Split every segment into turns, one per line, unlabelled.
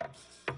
Thank you.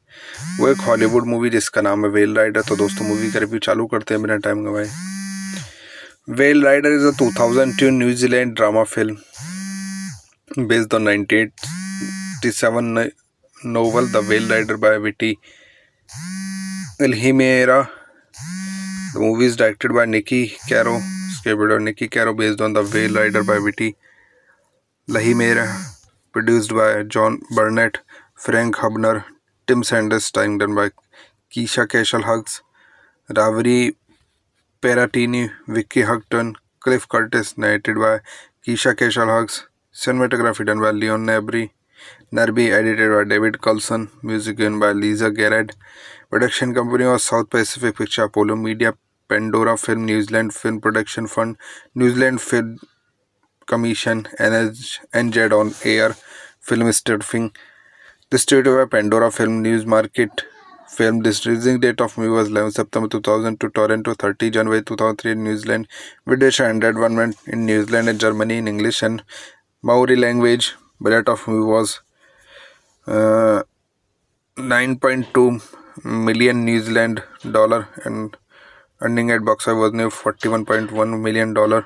वो एक Hollywood movie जिसका नाम है वेल राइडर तो दोस्तों मूवी का रिव्यू चालू करते हैं बिना टाइम गवाए well rider is a two thousand two New Zealand drama film based on ninety seven novel the well rider by Witi Ihimaera the movie is directed by Niki Caro based on the well rider by Witi Ihimaera produced by John Barnett Frank Hubner Tim Sanders tying done by Keisha Cashel Hugs, Ravari Peratini, Vicky Houghton, Cliff Curtis, narrated by Keisha Cashel Hugs, cinematography done by Leon Nabry, Nerby edited by David Coulson, music given by Lisa Garrett, production company was South Pacific Picture Apollo Media, Pandora Film, New Zealand Film Production Fund, New Zealand Film Commission, NZ on Air, Film Stuffing. The of at Pandora Film News Market film. its releasing date of movie was 11 September 2000 to Toronto, 30 January 2003 in New Zealand, British and Red One in New Zealand and Germany in English and Maori language. Budget of movie was uh, 9.2 million New Zealand dollar and earning at box office was near 41.1 million dollar.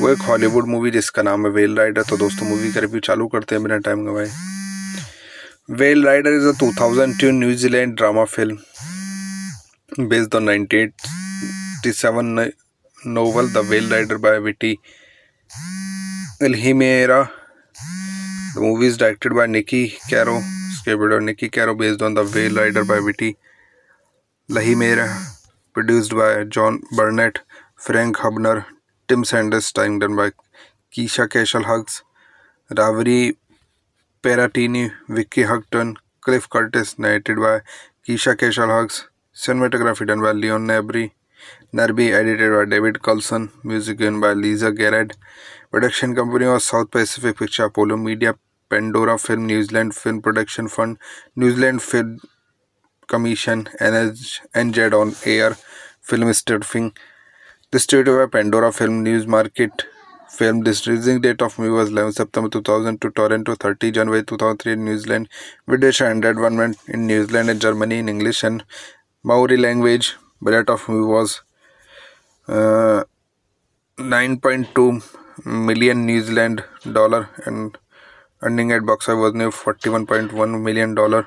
वो एक Hollywood movie जिसका नाम है well rider तो दोस्तों movie का review चालू करते हैं बिना टाइम गवाए well Rider is a two thousand two New Zealand drama film based on nineteen seven novel the well rider by Witi Ihimaera The movie is directed by Nikki Caro, scripted by Nikki Caro, based on the Whale Rider by Viti Lahimera, produced by John Burnett, Frank Hubner, Tim Sanders time done Dunberg Keisha Castle Hughes Rawiri Paratene Vicky Haughton Cliff Curtis narrated by Keisha Castle Hughes cinematography done by Leon नेबरी Narbey edited by David Coulson music done by Lisa Gerrard production company और South Pacific picture Apollo media Pandora film New Zealand film production fund New Zealand film commission N H N Z on air film stuffing The state of Pandora Film News Market film. this releasing date of movie was 11 September 2000 to Toronto, 30 January 2003 in New Zealand, British and Red One in New Zealand and Germany in English and Maori language. Budget of movie was uh, 9.2 million New Zealand dollar and earning at box office was near 41.1 million dollar.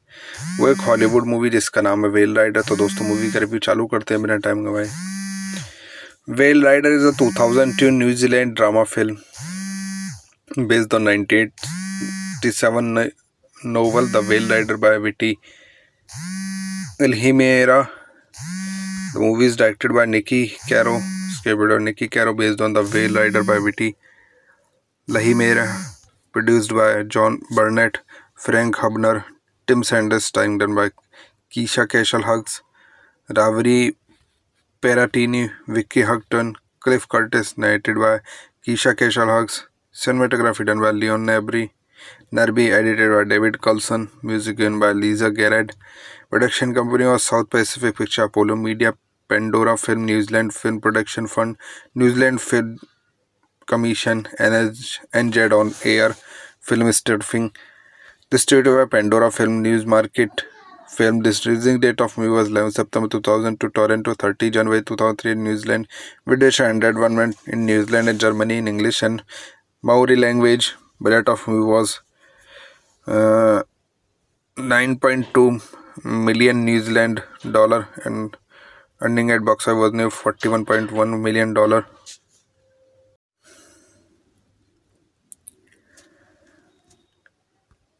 वो एक Hollywood movie जिसका नाम है well rider तो दोस्तों movie का review चालू करते हैं बिना टाइम गवाए well rider is a two thousand two New Zealand drama film based on ninety seven novel the well rider by Witi Ihimaera the movie is directed by Niki Caro based on the well rider by Witi Ihimaera produced by John Barnett Frank Hubner Tim Sanders tying done by Keisha Cashel Hugs, Ravari Peratini, Vicky Houghton, Cliff Curtis, narrated by Keisha Cashel Hugs, cinematography done by Leon Nabry, Nerby edited by David Coulson, music given by Lisa Garrett, production company was South Pacific Picture Apollo Media, Pandora Film, New Zealand Film Production Fund, New Zealand Film Commission, NZ on Air, Film Stuffing. The state of Pandora Film News Market film. this releasing date of movie was 11 September 2000 to Toronto, 30 January 2003 in New Zealand, British and Red One in New Zealand and Germany in English and Maori language. Budget of movie was uh, 9.2 million New Zealand dollar and earning at box office was near 41.1 million dollar.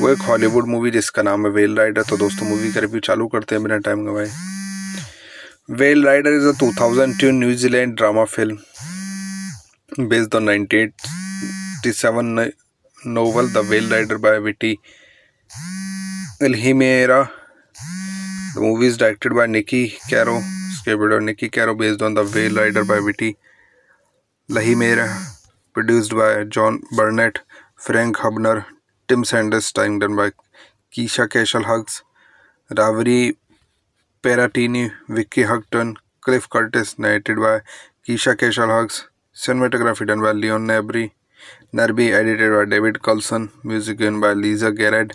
वो एक Hollywood movie जिसका नाम है well rider तो दोस्तों movie का review चालू करते हैं बिना टाइम गवाए well Rider is a two thousand two New Zealand drama film based on nineteen seven novel the well rider by Witi Ihimaera The movie is directed by Nikki Caro, scripted by Nikki Caro, based on the Whale Rider by Viti Lahimera, produced by John Burnett, Frank Hubner, Tim Sanders time done Dunberg Keisha Castle Hughes Rawiri Paratene Vicky Haughton Cliff Curtis narrated by Keisha Castle Hughes cinematography done by Leon नेबरी Narbey edited by David Coulson music done by Lisa Gerrard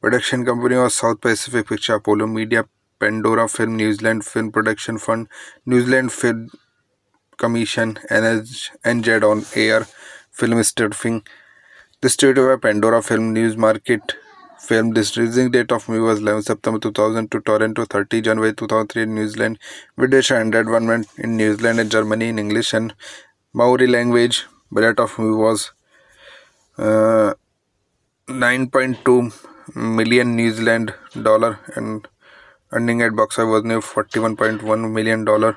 production company और South Pacific picture Apollo media Pandora film New Zealand film production fund New Zealand film commission N H N Z on air film stuffing The state of Pandora Film News Market film. its releasing date of movie was 11 September 2000 to Toronto, 30 January 2003 in New Zealand, British and Red One in New Zealand and Germany in English and Maori language. Budget of movie was uh, 9.2 million New Zealand dollar and earning at box office was near 41.1 million dollar.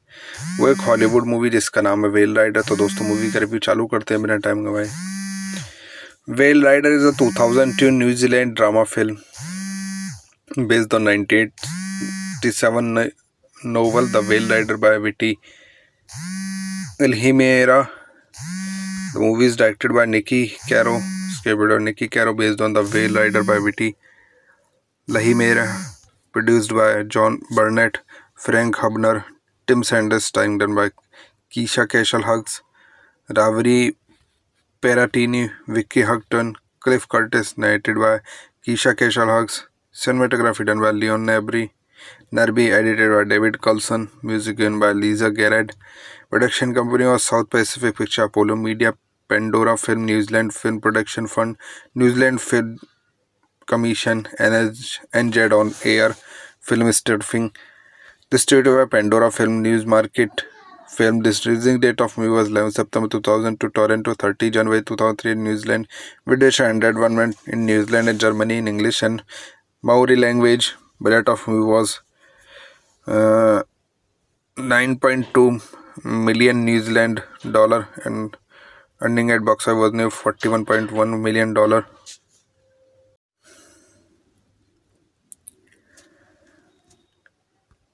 वो एक Hollywood movie जिसका नाम है well rider तो दोस्तों movie का review चालू करते हैं बिना टाइम गवाए well rider is a two thousand two New Zealand drama film based on ninety seven novel the well rider by Witi Ihimaera the movie is directed by Niki Caro based on the well rider by Witi Ihimaera produced by John Barnett Frank Hubner Tim Sanders tying done by Keisha Cashel Hugs, Ravari Peratini, Vicky Houghton, Cliff Curtis, narrated by Keisha Cashel Hugs, cinematography done by Leon Nabry, Nerby edited by David Coulson, music given by Lisa Garrett, production company was South Pacific Picture Apollo Media, Pandora Film, New Zealand Film Production Fund, New Zealand Film Commission, NZ on Air, Film Stuffing. The state of Pandora Film News Market film. its releasing date of movie was 11 September 2000 to Toronto, 30 January 2003 in New Zealand, British and Red One in New Zealand and Germany in English and Maori language. Budget of movie was uh, 9.2 million New Zealand dollar and earning at box office was near 41.1 million dollar.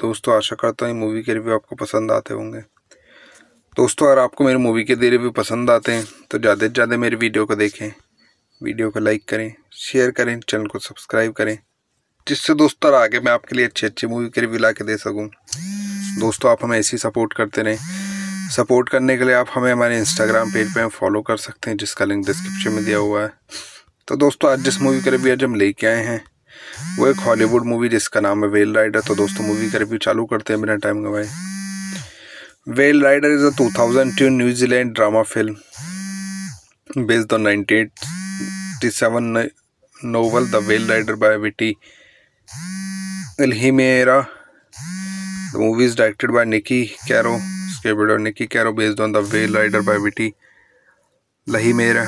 दोस्तों आशा करता हूँ movie के review आपको पसंद आते होंगे दोस्तों अगर आपको मेरे मूवी के रिव्यू पसंद आते हैं तो ज़्यादा से ज़्यादा मेरी वीडियो को देखें वीडियो को लाइक करें शेयर करें चैनल को सब्सक्राइब करें जिससे दोस्तों आगे मैं आपके लिए अच्छी अच्छी मूवी के रिव्यू ला के दे सकूँ दोस्तों आप हमें ऐसे ही सपोर्ट करते रहें सपोर्ट करने के लिए आप हमें हमारे इंस्टाग्राम पेज पर पे फॉलो कर सकते हैं जिसका लिंक डिस्क्रिप्शन में दिया हुआ है तो दोस्तों आज जिस मूवी के रिव्यू आज हम लेके आए हैं वो एक हॉलीवुड मूवी जिसका नाम है वेल राइडर तो दोस्तों मूवी का रिव्यू चालू करते हैं बिना टाइम गवाए well Rider is a two thousand two New Zealand drama film based on nineteen seven novel the well rider by Witi Ihimaera The movie is directed by Nicky Caro, scripted by Nicky Caro, based on the Whale Rider by Viti Lahimera,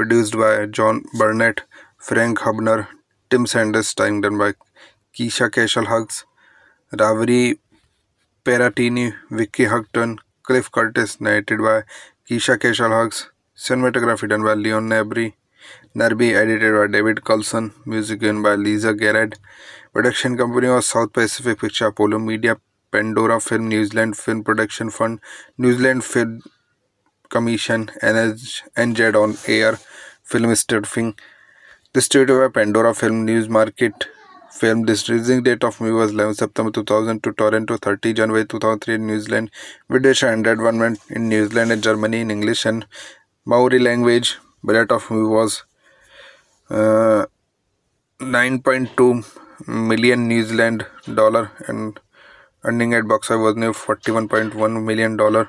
produced by John Burnett, Frank Hubner, Tim Sanders time done Dunberg Keisha Castle Hughes Rawiri Paratene Vicky Haughton Cliff Curtis narrated by Keisha Castle Hughes cinematography done by Leon नेबरी Narbey edited by David Coulson music done by Lisa Gerrard production company और South Pacific picture Apollo media Pandora film New Zealand film production fund New Zealand film commission N H N Z on air film stuffing The state of Pandora Film News Market film. this releasing date of movie was 11 September 2000 to Toronto, 30 January 2003 in New Zealand, British and Red One in New Zealand and Germany in English and Maori language. Budget of movie was uh, 9.2 million New Zealand dollar and earning at box office was near 41.1 million dollar.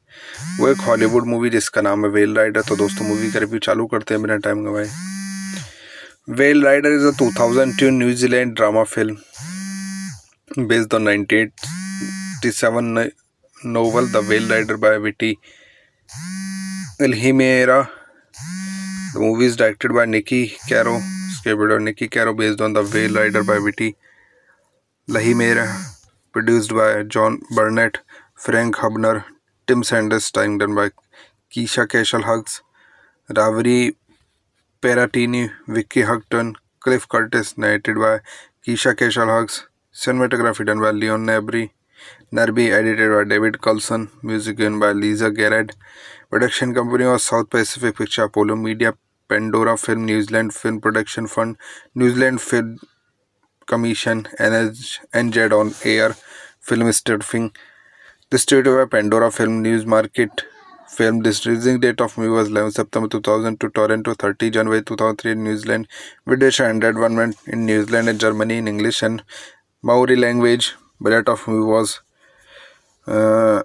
वो एक Hollywood movie जिसका नाम है well rider तो दोस्तों movie का review चालू करते हैं बिना टाइम गवाए well rider is a two thousand two New Zealand drama film based on ninety seven novel the well rider by Witi Ihimaera the movie is directed by Niki Caro Niki Caro based on the well rider by Witi Ihimaera produced by John Barnett Frank Hubner Tim Sanders tying done by Keisha Cashel Hugs, Ravari Peratini, Vicky Houghton, Cliff Curtis, narrated by Keisha Cashel Hugs, cinematography done by Leon Nabry, Nerby edited by David Coulson, music given by Lisa Garrett, production company was South Pacific Picture Apollo Media, Pandora Film, New Zealand Film Production Fund, New Zealand Film Commission, NZ on Air, Film Stuffing. The state of Pandora Film News Market film. its releasing date of movie was 11 September 2000 to Toronto, 30 January 2003 in New Zealand, British and Red One in New Zealand and Germany in English and Maori language. Budget of movie was uh,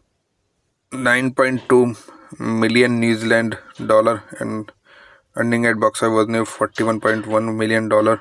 9.2 million New Zealand dollar and earning at box office was near 41.1 million dollar.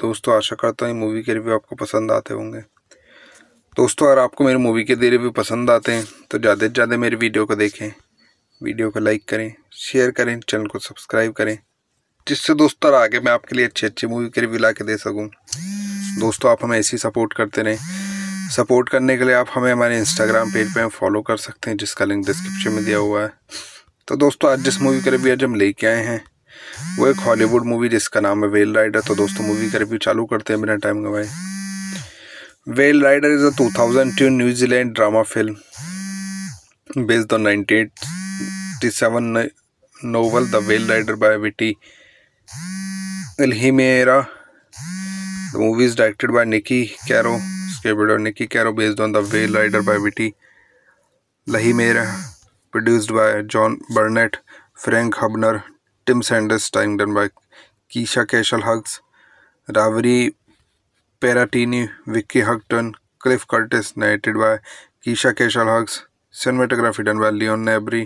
दोस्तों आशा करता हूँ movie के review आपको पसंद आते होंगे दोस्तों अगर आपको मेरे मूवी के रिव्यू पसंद आते हैं तो ज़्यादा से ज़्यादा मेरी वीडियो को देखें वीडियो को लाइक करें शेयर करें चैनल को सब्सक्राइब करें जिससे दोस्तों आगे मैं आपके लिए अच्छी अच्छी मूवी के रिव्यू ला के दे सकूँ दोस्तों आप हमें ऐसे ही सपोर्ट करते रहें सपोर्ट करने के लिए आप हमें हमारे इंस्टाग्राम पेज पर पे फॉलो कर सकते हैं जिसका लिंक डिस्क्रिप्शन में दिया हुआ है तो दोस्तों आज जिस मूवी के रिव्यू आज हम लेके आए हैं वो एक हॉलीवुड मूवी जिसका नाम है वेल राइडर तो दोस्तों मूवी का रिव्यू चालू करते हैं बिना टाइम गवाए well rider is a two thousand two New Zealand drama film based on ninety seven novel the well rider by Witi Ihimaera the movie is directed by Niki Caro based on the well rider by Witi Ihimaera produced by John Barnett Frank Hubner Tim Sanders time done by Keisha Castle Hughes Rawiri Paratene Vicky Haughton Cliff Curtis narrated by Keisha Castle Hughes cinematography done by Leon नेबरी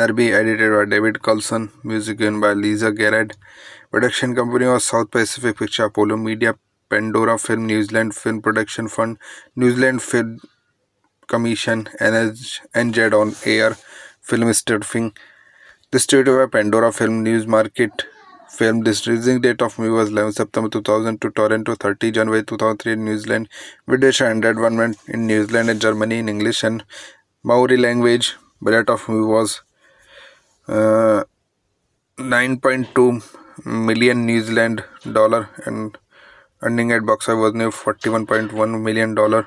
Narbey edited by David Coulson music done by Lisa Gerrard production company और South Pacific picture Apollo media Pandora film New Zealand film production fund New Zealand film commission N H N Z on air film stuffing The state of Pandora Film News Market film. this releasing date of movie was 11 September 2000 to Toronto, 30 January 2003 in New Zealand, British and Red One in New Zealand and Germany in English and Maori language. Budget of movie was uh, 9.2 million New Zealand dollar and earning at box office was near 41.1 million dollar.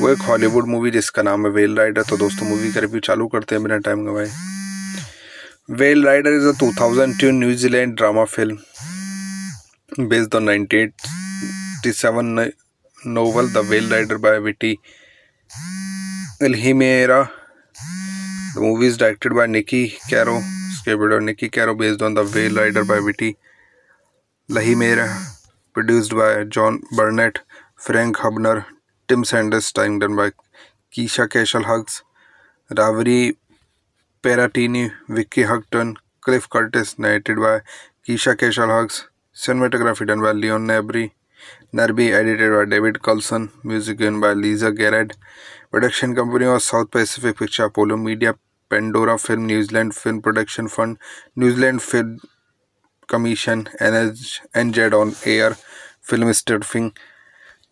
वो एक Hollywood movie जिसका नाम है well rider तो दोस्तों movie का review चालू करते हैं बिना टाइम गवाए well rider is a two thousand two New Zealand drama film based on ninety seven novel the well rider by Witi Ihimaera the movie is directed by Niki Caro Niki Caro based on the well rider by Witi Ihimaera produced by John Barnett Frank Hubner Tim Sanders tying done by Keisha Cashel Hugs, Ravari Peratini, Vicky Houghton, Cliff Curtis, narrated by Keisha Cashel Hugs, cinematography done by Leon Nabry, Nerby edited by David Coulson, music given by Lisa Garrett, production company was South Pacific Picture Apollo Media, Pandora Film, New Zealand Film Production Fund, New Zealand Film Commission, NZ on Air, Film Stuffing.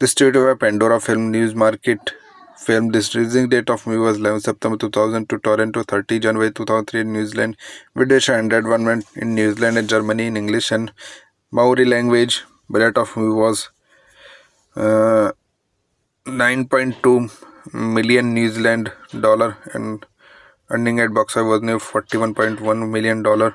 The state of Pandora Film News Market film. this releasing date of movie was 11 September 2000 to Toronto, 30 January 2003 in New Zealand, British and Red One in New Zealand and Germany in English and Maori language. Budget of movie was uh, 9.2 million New Zealand dollar and earning at box office was near 41.1 million dollar.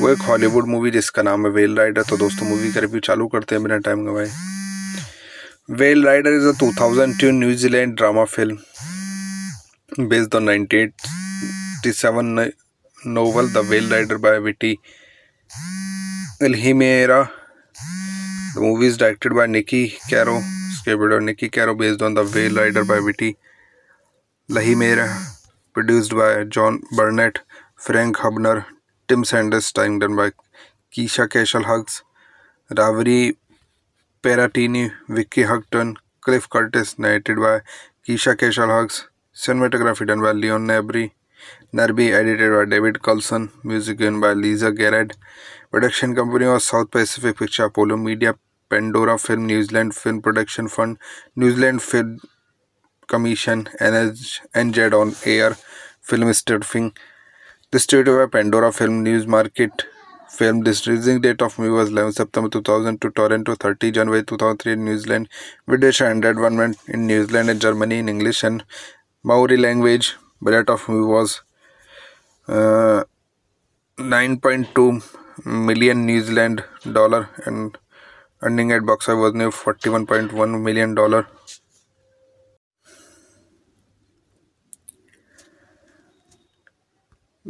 वो एक Hollywood movie जिसका नाम है well rider तो दोस्तों movie का review चालू करते हैं बिना टाइम गवाए well Rider is a two thousand two New Zealand drama film based on nineteen seven novel the well rider by Witi Ihimaera The movie is directed by Nikki Caro, scripted by Nikki Caro, based on the Whale Rider by Viti Lahimera, produced by John Burnett, Frank Hubner, Tim Sanders time done Dunberg Keisha Castle Hughes Rawiri Paratene Vicky Haughton Cliff Curtis narrated by Keisha Castle Hughes cinematography done by Leon नेबरी Narbey edited by David Coulson music done by Lisa Gerrard production company और South Pacific picture Apollo media Pandora film New Zealand film production fund New Zealand film commission N H N Z on air film stuffing The state of Pandora Film News Market film. its releasing date of movie was 11 September 2000 to Toronto, 30 January 2003 in New Zealand, British and Red One in New Zealand and Germany in English and Maori language. Budget of movie was uh, 9.2 million New Zealand dollar and earning at box office was near 41.1 million dollar.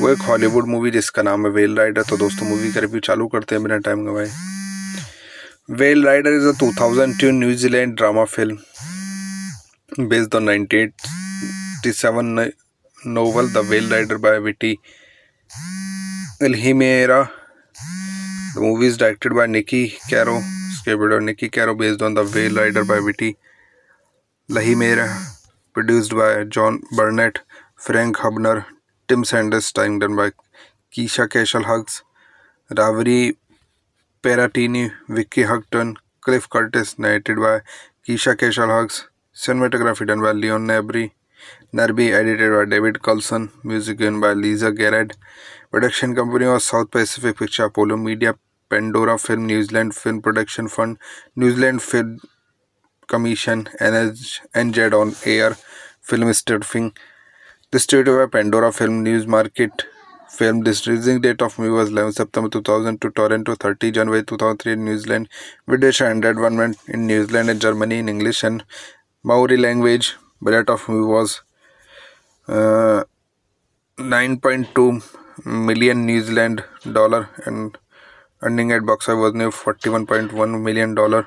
वो एक Hollywood movie जिसका नाम है well rider तो दोस्तों movie का review चालू करते हैं बिना टाइम गवाए well rider is a two thousand two New Zealand drama film based on ninety seven novel the well rider by Witi Ihimaera the movie is directed by Niki Caro Niki Caro based on the well rider by Witi Ihimaera produced by John Barnett Frank Hubner Tim Sanders tying done by Keisha Cashel Hugs, Ravari Peratini, Vicky Houghton, Cliff Curtis, narrated by Keisha Cashel Hugs, cinematography done by Leon Nabry, Nerby edited by David Coulson, music given by Lisa Garrett, production company was South Pacific Picture Apollo Media, Pandora Film, New Zealand Film Production Fund, New Zealand Film Commission, NZ on Air, Film Stuffing. The state of Pandora Film News Market film. its releasing date of movie was 11 September 2000 to Toronto, 30 January 2003 in New Zealand, British and Red One in New Zealand and Germany in English and Maori language. Budget of movie was uh, 9.2 million New Zealand dollar and earning at box office was near 41.1 million dollar.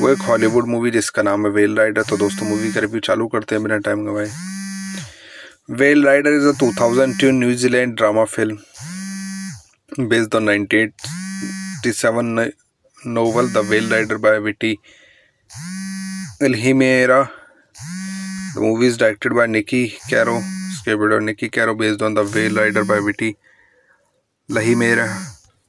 वो एक Hollywood movie जिसका नाम है well rider तो दोस्तों movie का review चालू करते हैं बिना टाइम गवाए well rider is a two thousand two New Zealand drama film based on ninety seven novel the well rider by Witi Ihimaera the movie is directed by Niki Caro based on the well rider by Witi Ihimaera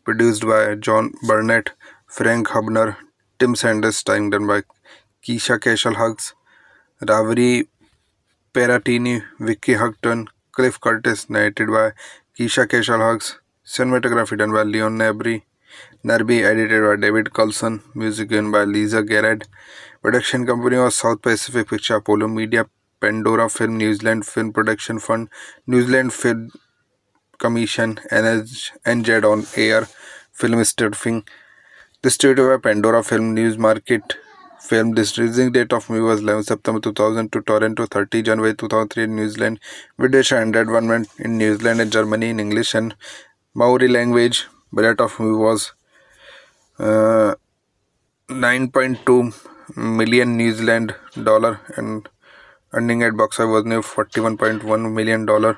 produced by John Barnett Frank Hubner Tim Sanders time done by Keisha Castle Hughes Rawiri Paratene Vicky Haughton Cliff Curtis narrated by Keisha Castle Hughes cinematography done by Leon नेबरी Narbey edited by David Coulson music done by Lisa Gerrard production company और South Pacific picture Apollo media Pandora film New Zealand film production fund New Zealand film commission N H N Z on air film stuffing The of at Pandora Film News Market film. its releasing date of movie was 11 September 2000 to Toronto, 30 January 2003 in New Zealand, British and Red One in New Zealand and Germany in English and Maori language. Budget of movie was uh, 9.2 million New Zealand dollar and earning at box office was near 41.1 million dollar.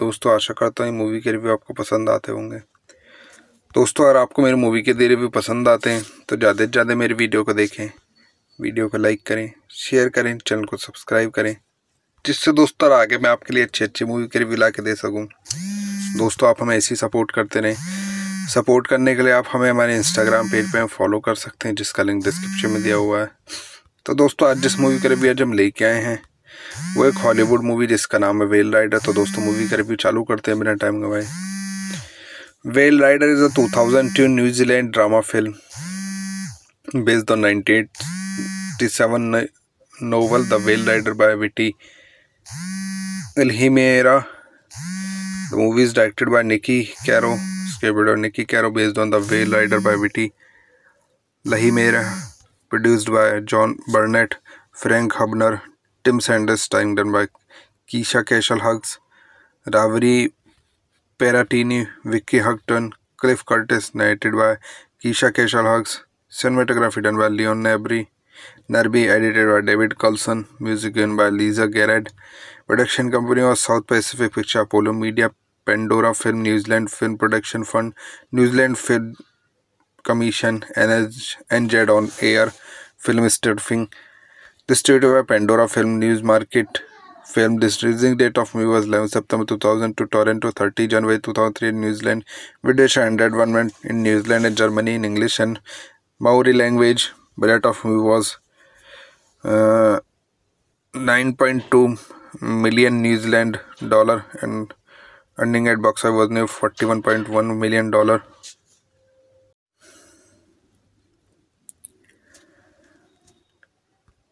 दोस्तों आशा करता हूँ movie के review आपको पसंद आते होंगे दोस्तों अगर आपको मेरे मूवी के दे रिव्यू पसंद आते हैं तो ज़्यादा से ज़्यादा मेरे वीडियो को देखें वीडियो को लाइक करें शेयर करें चैनल को सब्सक्राइब करें जिससे दोस्तों आगे मैं आपके लिए अच्छी अच्छी मूवी के रिव्यू ला के दे सकूँ दोस्तों आप हमें ऐसे ही सपोर्ट करते रहें सपोर्ट करने के लिए आप हमें हमारे इंस्टाग्राम पेज पर पे फॉलो कर सकते हैं जिसका लिंक डिस्क्रिप्शन में दिया हुआ है तो दोस्तों आज जिस मूवी का रिव्यू आज हम लेके आए हैं वो एक हॉलीवुड मूवी जिसका नाम है वेल राइडर तो दोस्तों मूवी का रिव्यू चालू करते हैं बिना टाइम गवाए well rider is a two thousand two New Zealand drama film based on ninety seven novel the well rider by Witi Ihimaera the movie is directed by Niki Caro based on the well rider by Witi Ihimaera produced by John Barnett Frank Hubner Tim Sanders tying done by Keisha Cashel Hugs, Ravari Peratini, Vicky Houghton, Cliff Curtis, narrated by Keisha Cashel Hugs, cinematography done by Leon Nabry, Nerby edited by David Coulson, music given by Lisa Garrett, production company was South Pacific Picture Apollo Media, Pandora Film, New Zealand Film Production Fund, New Zealand Film Commission, NZ on Air, Film Stuffing. The state of Pandora Film News Market film. its releasing date of movie was 11 September 2000 to Toronto, 30 January 2003 in New Zealand, British and Red One in New Zealand and Germany in English and Maori language. Budget of movie was uh, 9.2 million New Zealand dollar and earning at box office was near 41.1 million dollar.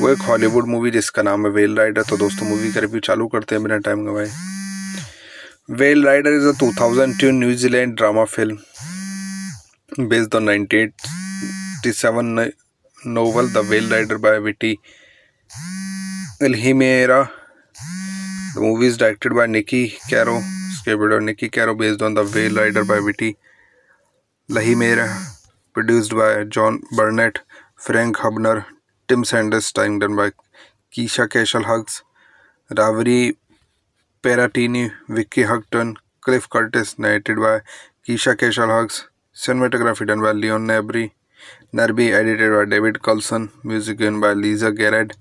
वो एक Hollywood movie जिसका नाम है well rider तो दोस्तों movie का review चालू करते हैं बिना टाइम गवाए well Rider is a two thousand two New Zealand drama film based on nineteen seven novel the well rider by Witi Ihimaera The movie is directed by Nikki Caro, scripted by Nikki Caro, based on the Whale Rider by Viti Lahimera, produced by John Burnett, Frank Hubner, Tim Sanders time done Dunberg Keisha Castle Hughes Rawiri Paratene Vicky Haughton Cliff Curtis narrated by Keisha Castle Hughes cinematography done by Leon नेबरी Narbey edited by David Coulson music done by Lisa Gerrard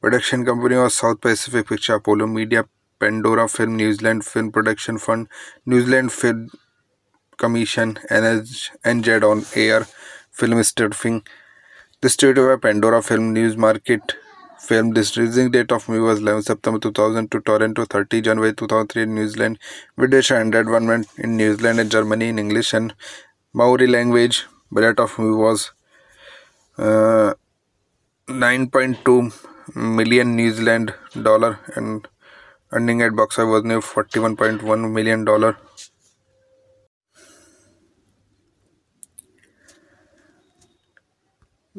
production company और South Pacific picture Apollo media Pandora film New Zealand film production fund New Zealand film commission N H N Z on air film stuffing The of at Pandora Film News Market film. this releasing date of movie was 11 September 2000 to Toronto, 30 January 2003 in New Zealand, British and Red One in New Zealand and Germany in English and Maori language. Budget of movie was uh, 9.2 million New Zealand dollar and earning at box office was near 41.1 million dollar.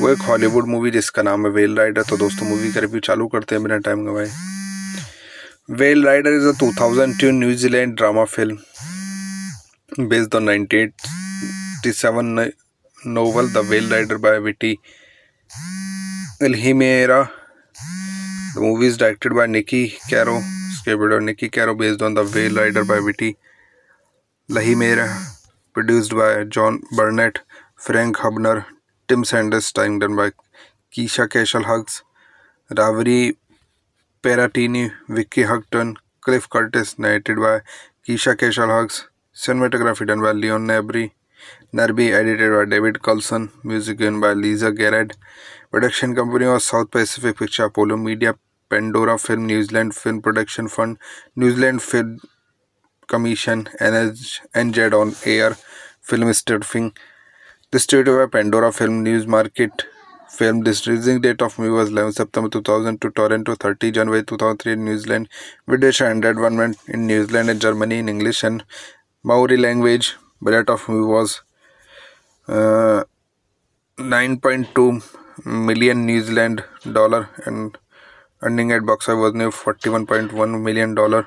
वो एक Hollywood movie जिसका नाम है well rider तो दोस्तों movie का review चालू करते हैं बिना टाइम गवाए well rider is a two thousand two New Zealand drama film based on ninety seven novel the well rider by Witi Ihimaera the movie is directed by Niki Caro based on the well rider by Witi Ihimaera produced by John Barnett Frank Hubner Tim Sanders tying done by Keisha Cashel Hugs, Ravari Peratini, Vicky Houghton, Cliff Curtis, narrated by Keisha Cashel Hugs, cinematography done by Leon Nabry, Nerby edited by David Coulson, music given by Lisa Garrett, production company was South Pacific Picture Apollo Media, Pandora Film, New Zealand Film Production Fund, New Zealand Film Commission, NZ on Air, Film Stuffing. The state of Pandora Film News Market film. this releasing date of movie was 11 September 2000 to Toronto, 30 January 2003 in New Zealand, British and Red One in New Zealand and Germany in English and Maori language. Budget of movie was uh, 9.2 million New Zealand dollar and earning at box office was near 41.1 million dollar.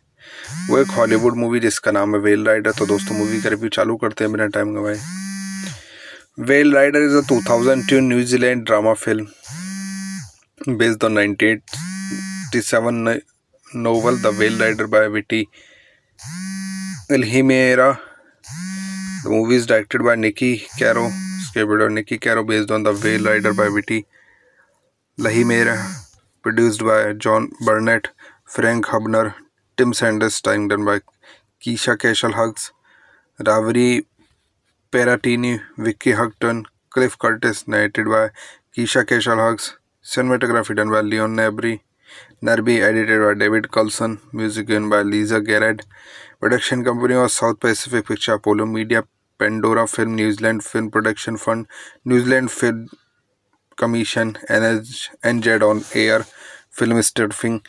वो एक Hollywood movie जिसका नाम है well rider तो दोस्तों movie का review चालू करते हैं बिना टाइम गवाए well Rider is a two thousand two New Zealand drama film based on nineteen seven novel the well rider by Witi Ihimaera The movie is directed by Nikki Caro, scripted by Nikki Caro, based on the Whale Rider by Viti Lahimera, produced by John Burnett, Frank Hubner, Tim Sanders time done Dunberg Keisha Castle Hughes Rawiri Paratene Vicky Haughton Cliff Curtis narrated by Keisha Castle Hughes cinematography done by Leon नेबरी Narbey edited by David Coulson music done by Lisa Gerrard production company और South Pacific picture Apollo media Pandora film New Zealand film production fund New Zealand film commission N H N Z on air film stuffing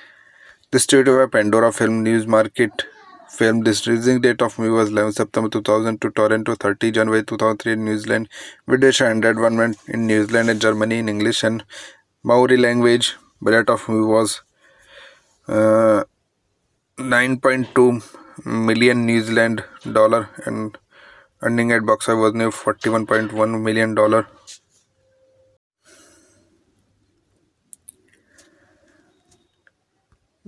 The state of Pandora Film News Market film. its releasing date of movie was 11 September 2000 to Toronto, 30 January 2003 in New Zealand, British and Red One in New Zealand and Germany in English and Maori language. Budget of movie was uh, 9.2 million New Zealand dollar and earning at box office was near 41.1 million dollar.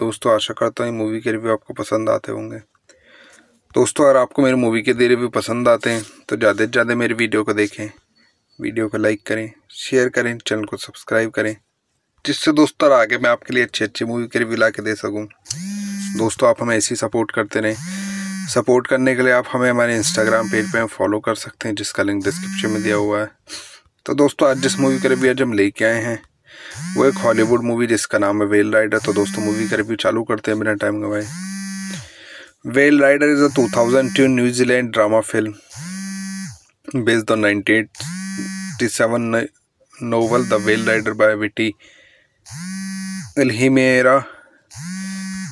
दोस्तों आशा करता हूँ movie के review आपको पसंद आते होंगे दोस्तों अगर आपको मेरे मूवी के रिव्यू पसंद आते हैं तो ज़्यादा से ज़्यादा मेरी वीडियो को देखें वीडियो को लाइक करें शेयर करें चैनल को सब्सक्राइब करें जिससे दोस्तों आगे मैं आपके लिए अच्छी अच्छी मूवी के रिव्यू ला के दे सकूँ दोस्तों आप हमें ऐसे ही सपोर्ट करते रहें सपोर्ट करने के लिए आप हमें हमारे इंस्टाग्राम पेज पर पे फॉलो कर सकते हैं जिसका लिंक डिस्क्रिप्शन में दिया हुआ है तो दोस्तों आज जिस मूवी का रिव्यू आज हम लेके आए हैं वो एक हॉलीवुड मूवी जिसका नाम है वेल राइडर तो दोस्तों मूवी का रिव्यू चालू करते हैं बिना टाइम गवाए well rider is a two thousand two New Zealand drama film based on ninety seven novel the well rider by Witi Ihimaera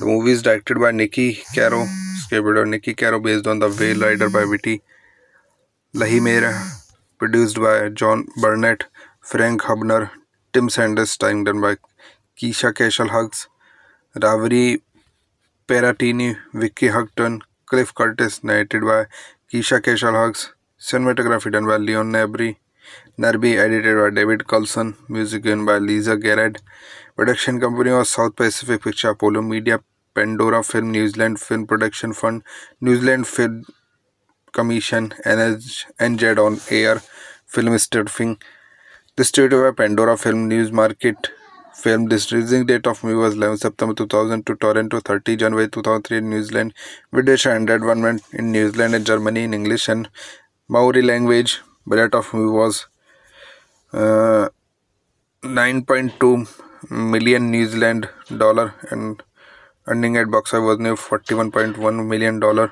the movie is directed by Niki Caro Niki Caro based on the well rider by Witi Ihimaera produced by John Barnett Frank Hubner Tim Sanders tying done by Keisha Cashel Hugs, Ravari Peratini, Vicky Houghton, Cliff Curtis, narrated by Keisha Cashel Hugs, cinematography done by Leon Nabry, Narby edited by David Coulson, music given by Lisa Garrett, production company was South Pacific Picture Apollo Media, Pandora Film, New Zealand Film Production Fund, New Zealand Film Commission, NZ on Air, Film Stuffing. The state of Pandora Film News Market film. this releasing date of movie was 11 September 2000 to Toronto, 30 January 2003 in New Zealand, British and Red One in New Zealand and Germany in English and Maori language. Budget of movie was uh, 9.2 million New Zealand dollar and earning at box office was near 41.1 million dollar.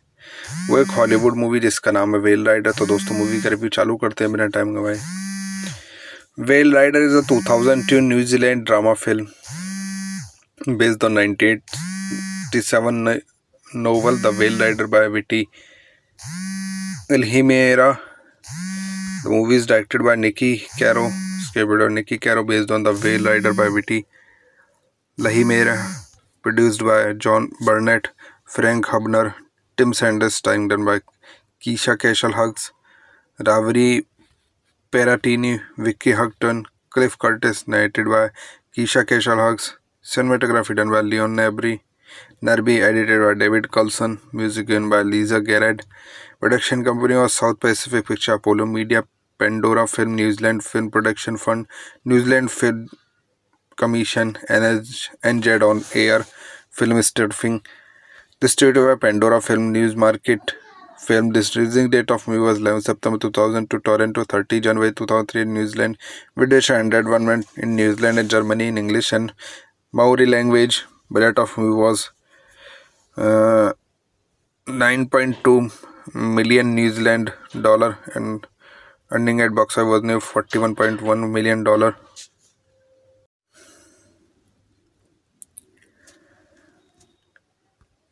वो एक Hollywood movie जिसका नाम है well rider तो दोस्तों movie का review चालू करते हैं बिना टाइम गवाए well rider is a two thousand two New Zealand drama film based on ninety seven novel the well rider by Witi Ihimaera the movie is directed by Niki Caro based on the well rider by Witi Ihimaera produced by John Barnett Frank Hubner Tim Sanders time done by Keisha Castle Hughes Rawiri Paratene Vicky Haughton Cliff Curtis narrated by Keisha Castle Hughes cinematography done by Leon नेबरी Narbey edited by David Coulson music done by Lisa Gerrard production company और South Pacific picture Apollo media Pandora film New Zealand film production fund New Zealand film commission N H N Z on air film stuffing The state of Pandora Film News Market film. its releasing date of movie was 11 September 2000 to Toronto, 30 January 2003 in New Zealand, British and Red One in New Zealand and Germany in English and Maori language. Budget of movie was uh, 9.2 million New Zealand dollar and earning at box office was near 41.1 million dollar.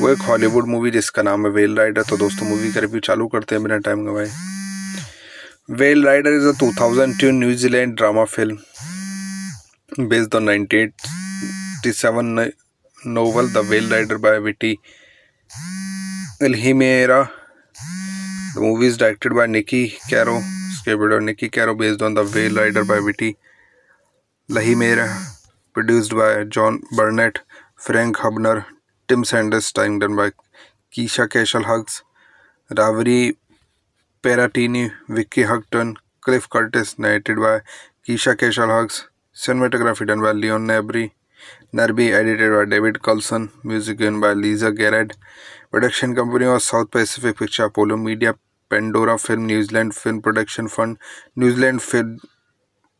वो एक Hollywood movie जिसका नाम है well rider तो दोस्तों movie का review चालू करते हैं बिना टाइम गवाए well rider is a two thousand two New Zealand drama film based on ninety seven novel the well rider by Witi Ihimaera the movie is directed by Niki Caro Niki Caro based on the well rider by Witi Ihimaera produced by John Barnett Frank Hubner Tim Sanders tying done by Keisha Cashel Hugs, Ravari Peratini, Vicky Houghton, Cliff Curtis narrated by Keisha Cashel Hugs, cinematography done by Leon Nabry, Narby edited by David Coulson, music given by Lisa Garrett, production company was South Pacific Picture Apollo Media, Pandora Film, New Zealand Film Production Fund, New Zealand Film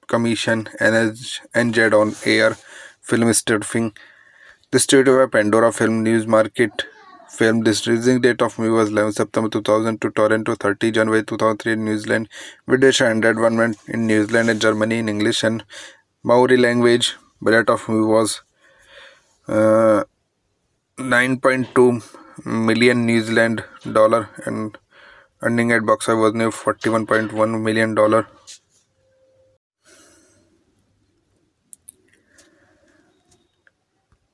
Commission, NZ on Air, Film Stuffing. The state of Pandora Film News Market film. this releasing date of movie was 11 September 2000 to Toronto, 30 January 2003 in New Zealand, British and Red One in New Zealand and Germany in English and Maori language. Budget of movie was uh, 9.2 million New Zealand dollar and earning at box office was near 41.1 million dollar.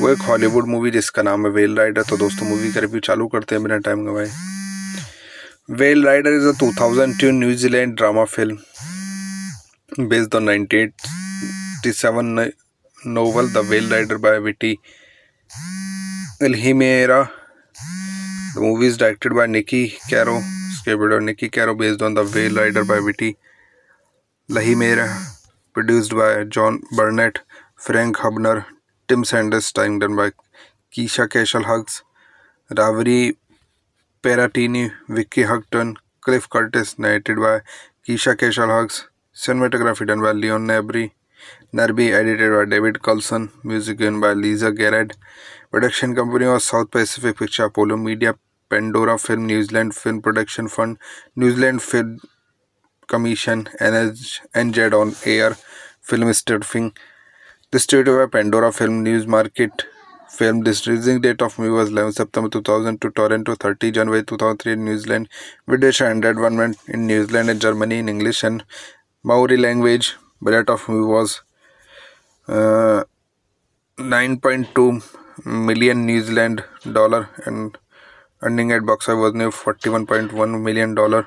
वो एक Hollywood movie जिसका नाम है well rider तो दोस्तों movie का review चालू करते हैं बिना टाइम गवाए well rider is a two thousand two New Zealand drama film based on ninety seven novel the well rider by Witi Ihimaera the movie is directed by Niki Caro Niki Caro based on the well rider by Witi Ihimaera produced by John Barnett Frank Hubner Tim Sanders time done Dunberg Keisha Castle Hughes Rawiri Paratene Vicky Haughton Cliff Curtis narrated by Keisha Castle Hughes cinematography done by Leon नेबरी Narbey edited by David Coulson music done by Lisa Gerrard production company और South Pacific picture Apollo media Pandora film New Zealand film production fund New Zealand film commission N H N Z on air film stuffing The state of Pandora Film News Market film. its releasing date of movie was 11 September 2000 to Toronto, 30 January 2003 in New Zealand, British and Red One in New Zealand and Germany in English and Maori language. Budget of movie was uh, 9.2 million New Zealand dollar and earning at box office was near 41.1 million dollar.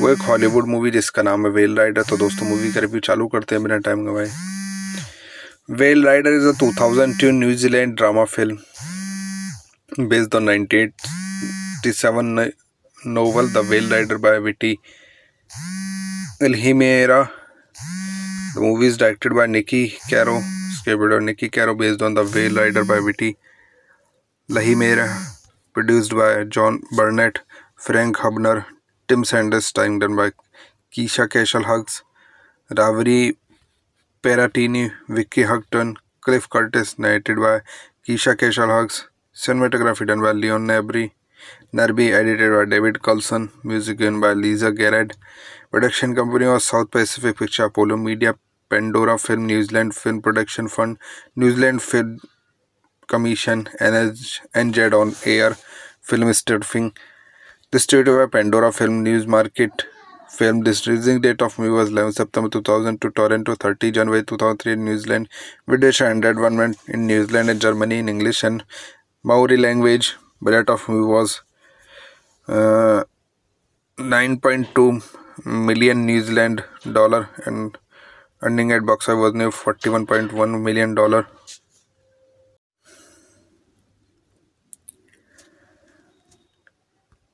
वो एक Hollywood movie जिसका नाम है well rider तो दोस्तों movie का review चालू करते हैं बिना टाइम गवाए well rider is a two thousand two New Zealand drama film based on ninety seven novel the well rider by Witi Ihimaera the movie directed by Niki Caro based on the well rider by Witi Ihimaera produced by John Barnett Frank Hubner Tim Sanders tying done by Keisha Cashel Hugs, Ravari Peratini, Vicky Houghton, Cliff Curtis, narrated by Keisha Cashel Hugs, cinematography done by Leon Nabry, Narby edited by David Coulson, music given by Lisa Garrett, production company was South Pacific Picture Apollo Media, Pandora Film, New Zealand Film Production Fund, New Zealand Film Commission, NZ on Air, Film Stuffing. The state of Pandora Film News Market film. its releasing date of movie was 11 September 2000 to Toronto, 30 January 2003 in New Zealand, British and Red One in New Zealand and Germany in English and Maori language. Budget of movie was uh, 9.2 million New Zealand dollar and earning at box office was near 41.1 million dollar.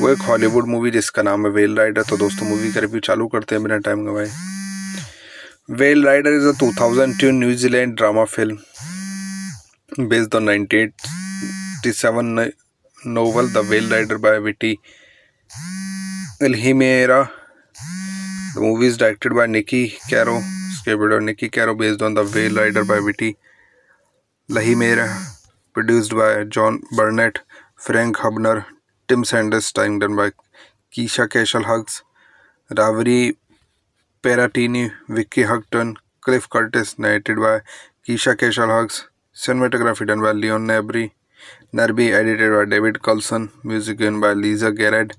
वो एक Hollywood movie जिसका नाम है well rider तो दोस्तों movie का review चालू करते हैं बिना टाइम गवाए well rider is a two thousand two New Zealand drama film based on ninety seven novel the well rider by Witi Ihimaera the movie is directed by Niki Caro based on the well rider by Witi Ihimaera produced by John Barnett Frank Hubner Tim Sanders time done Dunberg Keisha Castle Hughes Rawiri Paratene Vicky Haughton Cliff Curtis narrated by Keisha Castle Hughes cinematography done by Leon नेबरी Narbey edited by David Coulson music done by Lisa Gerrard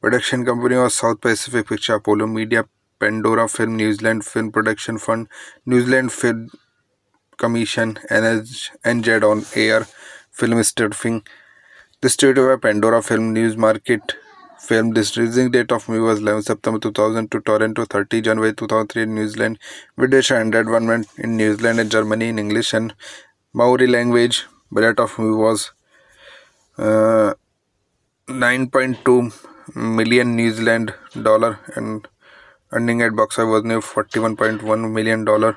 production company और South Pacific picture Apollo media Pandora film New Zealand film production fund New Zealand film commission N H N Z on air film stuffing The of at Pandora Film News Market film this date of movie was 11 September 2000 to Toronto, 30 January 2003 in New Zealand, British and Red One in New Zealand and Germany in English and Maori language. Budget of movie was uh, 9.2 million New Zealand dollar and earning at box office was near 41.1 million dollar.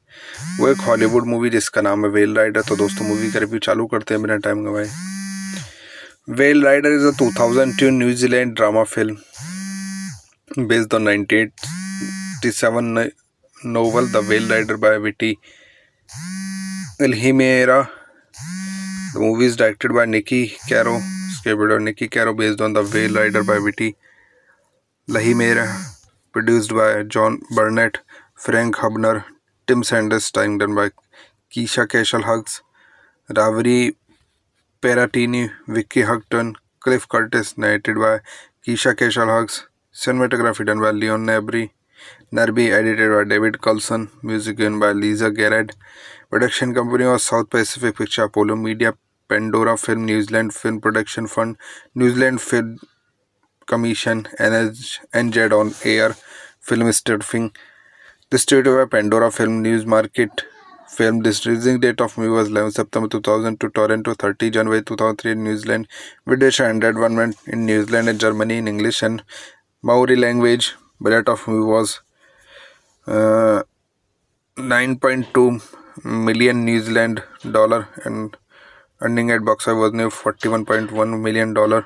वो एक Hollywood movie जिसका नाम है well rider तो दोस्तों movie का review चालू करते हैं बिना टाइम गवाए well rider is a two thousand two New Zealand drama film based on ninety seven novel the well rider by Witi Ihimaera the movie is directed by Niki Caro Niki Caro based on the well rider by Witi Ihimaera produced by John Barnett Frank Hubner Tim Sanders tying done by Keisha Cashel Hugs, Ravari Peratini, Vicky Houghton, Cliff Curtis, narrated by Keisha Cashel Hugs, cinematography done by Leon Nabry, Narby edited by David Coulson, music given by Lisa Garrett, production company was South Pacific Picture Apollo Media, Pandora Film, New Zealand Film Production Fund, New Zealand Film Commission, NZ on Air, Film Stuffing. The state of Pandora Film News Market film. its releasing date of movie was 11 September 2000 to Toronto, 30 January 2003 in New Zealand, British and Red One in New Zealand and Germany in English and Maori language. Budget of movie was uh, 9.2 million New Zealand dollar and earning at box office was near 41.1 million dollar.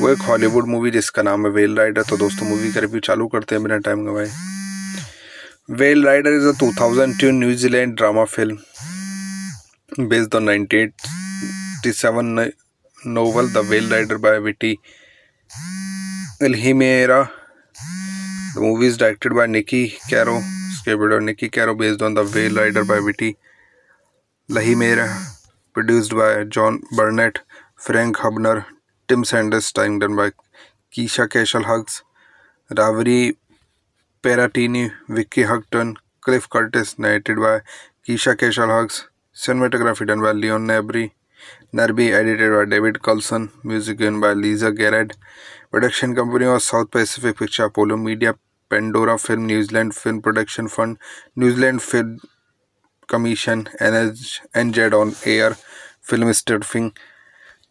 वो एक Hollywood movie जिसका नाम है well rider तो दोस्तों movie का review चालू करते हैं बिना टाइम गवाए well Rider is a two thousand two New Zealand drama film based on nineteen seven novel the well rider by Witi Ihimaera The movie is directed by Nikki Caro, scripted by Nikki Caro, based on the Whale Rider by Viti Lahimera, produced by John Burnett, Frank Hubner, Tim Sanders time done Dunberg Keisha Castle Hughes Rawiri Paratene Vicky Haughton Cliff Curtis narrated by Keisha Castle Hughes cinematography done by Leon नेबरी Narbey edited by David Coulson music done by Lisa Gerrard production company और South Pacific picture Apollo media Pandora film New Zealand film production fund New Zealand film commission N H N Z on air film stuffing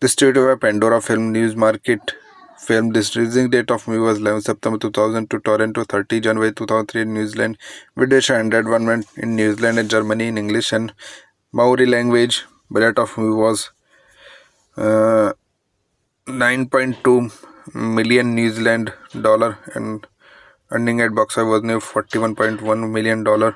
The state of Pandora Film News Market film. its releasing date of movie was 11 September 2000 to Toronto, 30 January 2003 in New Zealand, British and Red One in New Zealand and Germany in English and Maori language. Budget of movie was uh, 9.2 million New Zealand dollar and earning at box office was near 41.1 million dollar.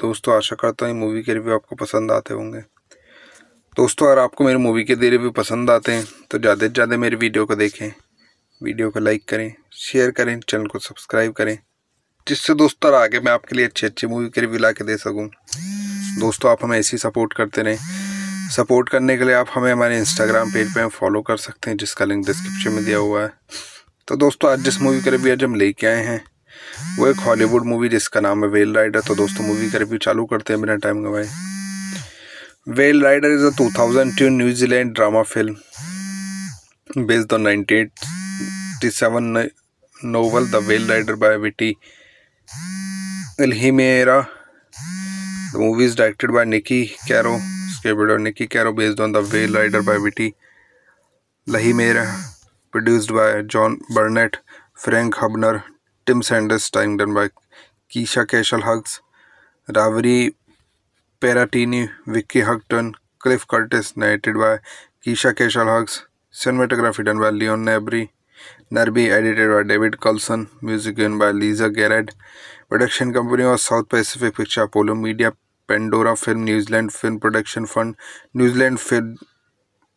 दोस्तों आशा करता हूँ movie के review आपको पसंद आते होंगे दोस्तों अगर आपको मेरे मूवी के रिव्यू पसंद आते हैं तो ज़्यादा से ज़्यादा मेरी वीडियो को देखें वीडियो को लाइक करें शेयर करें चैनल को सब्सक्राइब करें जिससे दोस्तों आगे मैं आपके लिए अच्छी अच्छी मूवी के रिव्यू ला के दे सकूँ दोस्तों आप हमें ऐसे ही सपोर्ट करते रहें सपोर्ट करने के लिए आप हमें हमारे इंस्टाग्राम पेज पर पे फॉलो कर सकते हैं जिसका लिंक डिस्क्रिप्शन में दिया हुआ है तो दोस्तों आज जिस मूवी का रिव्यू आज हम लेके आए हैं वो एक हॉलीवुड मूवी जिसका नाम है वेल राइडर तो दोस्तों मूवी का रिव्यू चालू करते हैं बिना टाइम गवाए well rider is a two thousand two New Zealand drama film based on ninety seven novel the well rider by Witi Ihimaera the movie directed by Niki Caro based on the well rider by Witi Ihimaera produced by John Barnett Frank Hubner Tim Sanders tying done by Keisha Cashel Hugs, Ravari Peratini, Vicky Houghton, Cliff Curtis, narrated by Keisha Cashel Hugs, cinematography done by Leon Nabry, Narby edited by David Coulson, music given by Lisa Garrett, production company was South Pacific Picture Apollo Media, Pandora Film, New Zealand Film Production Fund, New Zealand Film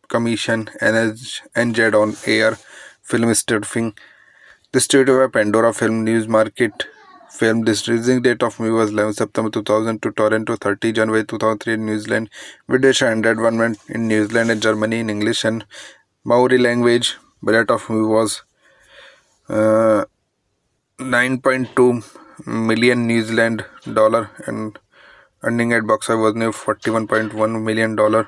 Commission, NZ on Air, Film Stuffing. The state of Pandora Film News Market film. this releasing date of movie was 11 September 2000 to Toronto, 30 January 2003 in New Zealand, British and Red One in New Zealand and Germany in English and Maori language. Budget of movie was uh, 9.2 million New Zealand dollar and earning at box office was near 41.1 million dollar.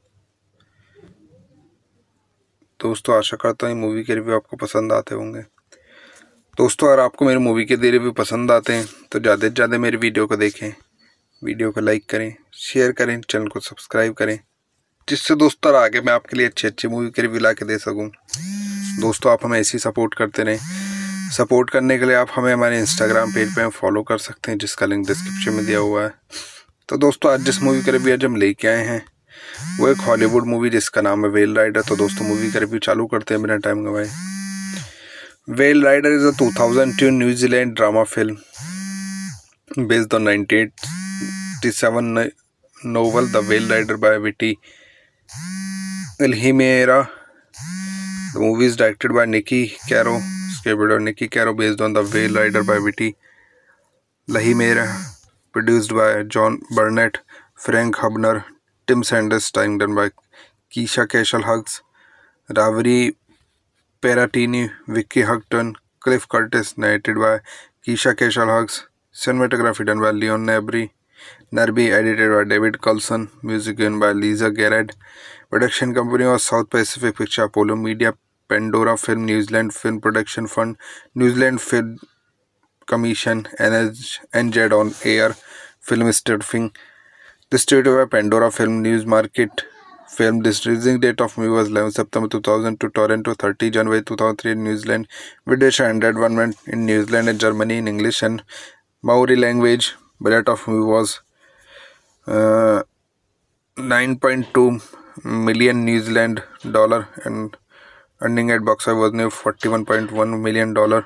दोस्तों आशा करता हूँ movie के review आपको पसंद आते होंगे दोस्तों अगर आपको मेरे मूवी के रिव्यू पसंद आते हैं तो ज़्यादा से ज़्यादा मेरी वीडियो को देखें वीडियो को लाइक करें शेयर करें चैनल को सब्सक्राइब करें जिससे दोस्तों आगे मैं आपके लिए अच्छी अच्छी मूवी के रिव्यू ला के दे सकूँ दोस्तों आप हमें ऐसे ही सपोर्ट करते रहें सपोर्ट करने के लिए आप हमें हमारे इंस्टाग्राम पेज पर फॉलो कर सकते हैं जिसका लिंक डिस्क्रिप्शन में दिया हुआ है तो दोस्तों आज जिस मूवी के रिव्यू आज हम लेके आए हैं वो एक हॉलीवुड मूवी जिसका नाम है वेल राइडर तो दोस्तों मूवी का रिव्यू चालू करते हैं बिना टाइम गवाए well Rider is a two thousand two New Zealand drama film based on nineteen seven novel the well rider by Witi Ihimaera The movie is directed by Nikki Caro, scripted by Nikki Caro, based on the Whale Rider by Viti Lahimera, produced by John Burnett, Frank Hubner, Tim Sanders time done Dunberg Keisha Castle Hughes Rawiri Paratene Vicky Haughton Cliff Curtis narrated by Keisha Castle Hughes cinematography done by Leon नेबरी Narbey edited by David Coulson music done by Lisa Gerrard production company और South Pacific picture Apollo media Pandora film New Zealand film production fund New Zealand film commission N H N Z on air film stuffing The state of Pandora Film News Market film. its releasing date of movie was 11 September 2000 to Toronto, 30 January 2003 in New Zealand, British and Red One in New Zealand and Germany in English and Maori language. Budget of movie was uh, 9.2 million New Zealand dollar and earning at box office was near 41.1 million dollar.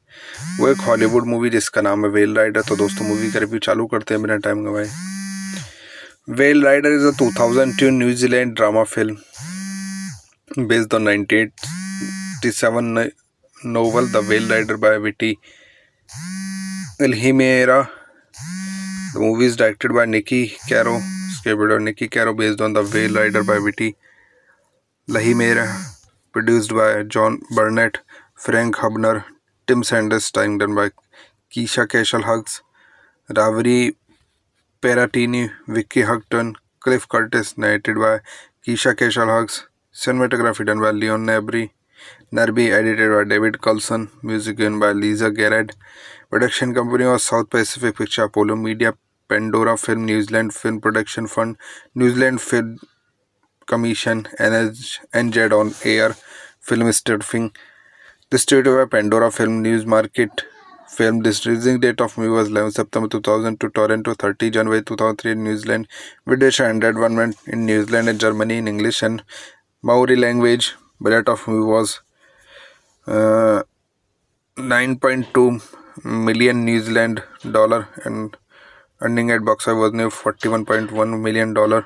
वो एक Hollywood movie जिसका नाम है well rider तो दोस्तों movie का review चालू करते हैं बिना टाइम गवाए well rider is a two thousand two New Zealand drama film based on ninety seven novel the well rider by Witi Ihimaera the movie is directed by Niki Caro based on the well rider by Witi Ihimaera produced by John Barnett Frank Hubner Tim Sanders tying done by Keisha Cashel Hugs, Ravari Peratini, Vicky Houghton, Cliff Curtis, narrated by Keisha Cashel Hugs, cinematography done by Leon Nabry, Nerby edited by David Coulson, music given by Lisa Garrett, production company was South Pacific Picture Apollo Media, Pandora Film, New Zealand Film Production Fund, New Zealand Film Commission, NZ on Air, Film Stuffing. The state of Pandora Film News Market film. this releasing date of movie was 11 September 2000 to Toronto, 30 January 2003 in New Zealand, British and Red One in New Zealand and Germany in English and Maori language. Budget of movie was uh, 9.2 million New Zealand dollar and earning at box office was near 41.1 million dollar.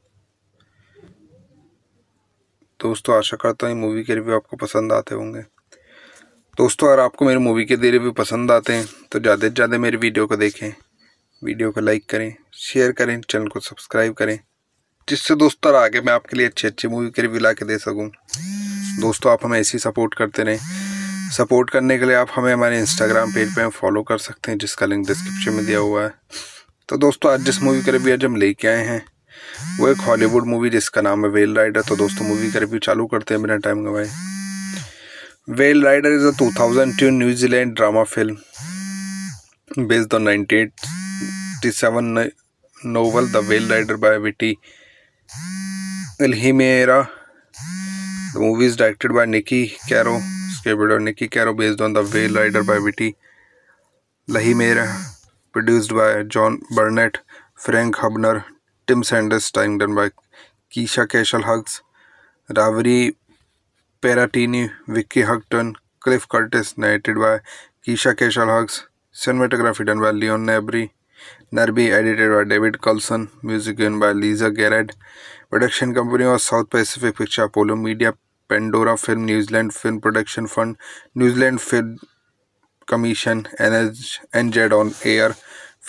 दोस्तों आशा करता हूँ movie के review आपको पसंद आते होंगे दोस्तों अगर आपको मेरे मूवी के रिव्यू पसंद आते हैं तो ज़्यादा से ज़्यादा मेरी वीडियो को देखें वीडियो को लाइक करें शेयर करें चैनल को सब्सक्राइब करें जिससे दोस्तों आगे मैं आपके लिए अच्छी अच्छी मूवी के रिव्यू ला के दे सकूँ दोस्तों आप हमें ऐसे ही सपोर्ट करते रहें सपोर्ट करने के लिए आप हमें हमारे इंस्टाग्राम पेज पर पे फॉलो कर सकते हैं जिसका लिंक डिस्क्रिप्शन में दिया हुआ है तो दोस्तों आज जिस मूवी का रिव्यू आज हम लेके आए हैं वो एक हॉलीवुड मूवी जिसका नाम है वेल राइडर तो दोस्तों मूवी का रिव्यू चालू करते हैं बिना टाइम गवाए well Rider is a two thousand two New Zealand drama film based on nineteen seven novel the well rider by Witi Ihimaera The movie is directed by Nikki Caro, scripted by Nikki Caro, based on the Whale Rider by Viti Lahimera, produced by John Burnett, Frank Hubner, Tim Sanders time done by Keisha Castle Hughes Rawiri Paratene Vicky Haughton Cliff Curtis narrated by Keisha Castle Hughes cinematography done by Leon नेबरी Narbey edited by David Coulson music done by Lisa Gerrard production company और South Pacific picture Apollo media Pandora film New Zealand film production fund New Zealand film commission N H N Z on air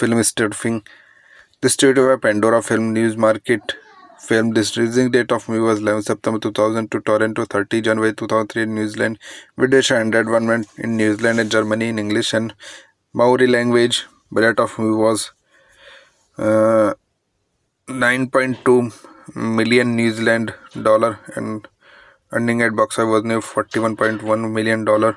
film stuffing The state of Pandora Film News Market film. its releasing date of movie was 11 September 2000 to Toronto, 30 January 2003 in New Zealand, British and Red One in New Zealand and Germany in English and Maori language. Budget of movie was uh, 9.2 million New Zealand dollar and earning at box office was near 41.1 million dollar.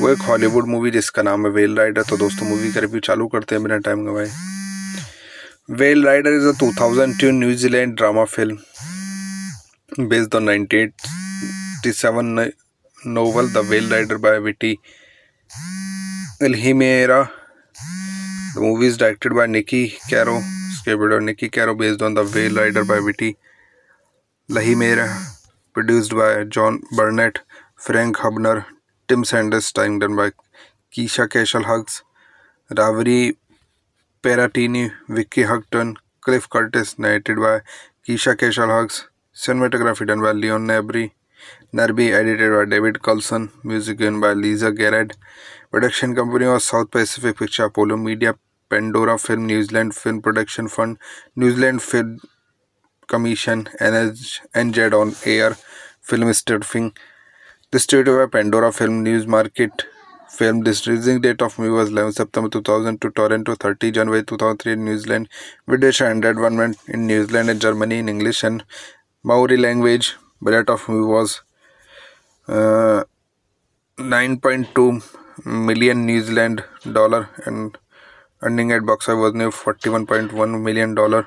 वो एक Hollywood movie जिसका नाम है well rider तो दोस्तों movie का review चालू करते हैं बिना टाइम गवाए well rider is a two thousand two New Zealand drama film based on ninety seven novel the well rider by Witi Ihimaera the movie is directed by Niki Caro based on the well rider by Witi Ihimaera produced by John Barnett Frank Hubner Tim Sanders tying done by Keisha Cashel Hugs, Ravari Peratini, Vicky Houghton, Cliff Curtis, narrated by Keisha Cashel Hugs, cinematography done by Leon Nabry, Nerby edited by David Coulson, music given by Lisa Garrett, production company was South Pacific Picture Apollo Media, Pandora Film, New Zealand Film Production Fund, New Zealand Film Commission, NZ on Air, Film Stuffing. The of at Pandora Film News Market film. this releasing date of movie was 11 September 2000 to Toronto, 30 January 2003 in New Zealand, British and Red One in New Zealand and Germany in English and Maori language. Budget of movie was uh, 9.2 million New Zealand dollar and earning at box office was near 41.1 million dollar.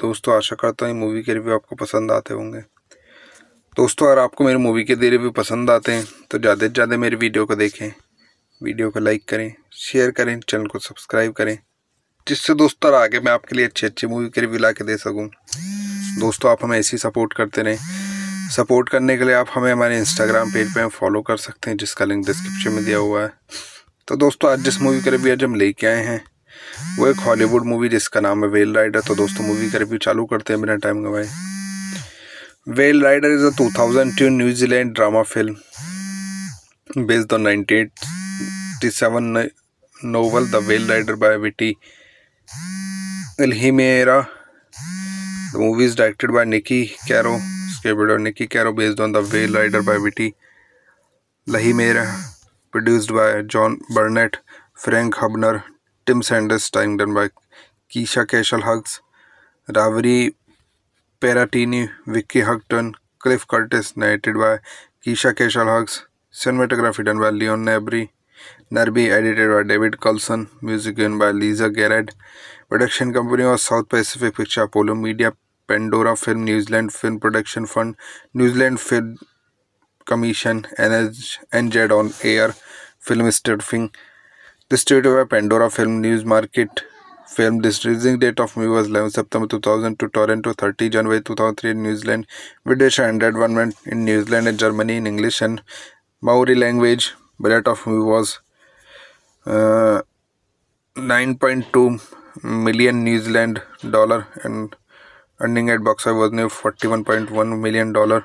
दोस्तों आशा करता हूँ movie के review आपको पसंद आते होंगे दोस्तों अगर आपको मेरे मूवी के रिव्यू पसंद आते हैं तो ज़्यादा से ज़्यादा मेरी वीडियो को देखें वीडियो को लाइक करें शेयर करें चैनल को सब्सक्राइब करें जिससे दोस्तों आगे मैं आपके लिए अच्छी अच्छी मूवी के रिव्यू ला के दे सकूँ दोस्तों आप हमें ऐसे ही सपोर्ट करते रहें सपोर्ट करने के लिए आप हमें हमारे इंस्टाग्राम पेज पर पे फॉलो कर सकते हैं जिसका लिंक डिस्क्रिप्शन में दिया हुआ है तो दोस्तों आज जिस मूवी के रिव्यू आज हम लेके आए हैं वो एक हॉलीवुड मूवी जिसका नाम है वेल राइडर तो दोस्तों मूवी का रिव्यू चालू करते हैं बिना टाइम गवाए well rider is a two thousand two New Zealand drama film based on ninety seven novel the well rider by Witi Ihimaera the movie is directed by Niki Caro Niki Caro based on the well rider by Witi Ihimaera produced by John Barnett Frank Hubner Tim Sanders time done Dunberg Keisha Castle Hughes Rawiri Paratene Vicky Haughton Cliff Curtis narrated by Keisha Castle Hughes cinematography done by Leon नेबरी Narbey edited by David Coulson music done by Lisa Gerrard production company और South Pacific picture Apollo media Pandora film New Zealand film production fund New Zealand film commission N H N Z on air film stuffing The state of Pandora Film News Market film. this releasing date of movie was 11 September 2000 to Toronto, 30 January 2003 in New Zealand, British and Red One in New Zealand and Germany in English and Maori language. Budget of movie was uh, 9.2 million New Zealand dollar and earning at box office was near 41.1 million dollar.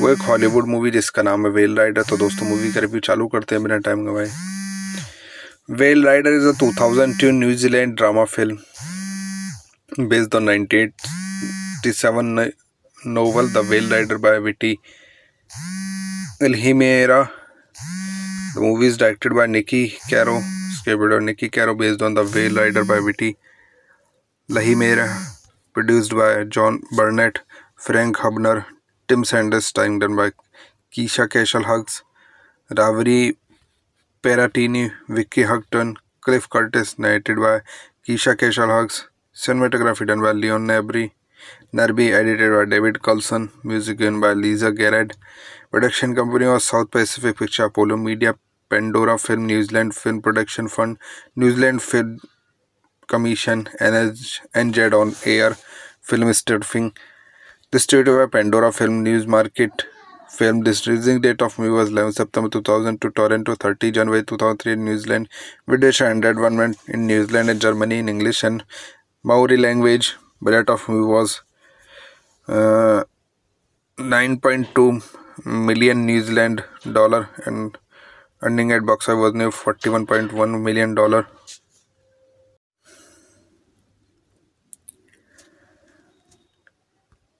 वो एक Hollywood movie जिसका नाम है well rider तो दोस्तों movie का review चालू करते हैं बिना टाइम गवाए well rider is a two thousand two New Zealand drama film based on ninety seven novel the well rider by Witi Ihimaera the movie is directed by Niki Caro based on the well rider by Witi Ihimaera produced by John Barnett Frank Hubner Tim Sanders tying done by Keisha Cashel Hugs, Ravari Peratini, Vicky Houghton, Cliff Curtis, narrated by Keisha Cashel Hugs, cinematography done by Leon Nabry, Nerby edited by David Coulson, music given by Lisa Garrett, production company was South Pacific Picture Apollo Media, Pandora Film, New Zealand Film Production Fund, New Zealand Film Commission, NZ on Air, Film Stuffing. The state of Pandora Film News Market film. this releasing date of movie was 11 September 2000 to Toronto, 30 January 2003 in New Zealand, British and Red One in New Zealand and Germany in English and Maori language. Budget of movie was uh, 9.2 million New Zealand dollar and earning at box office was near 41.1 million dollar.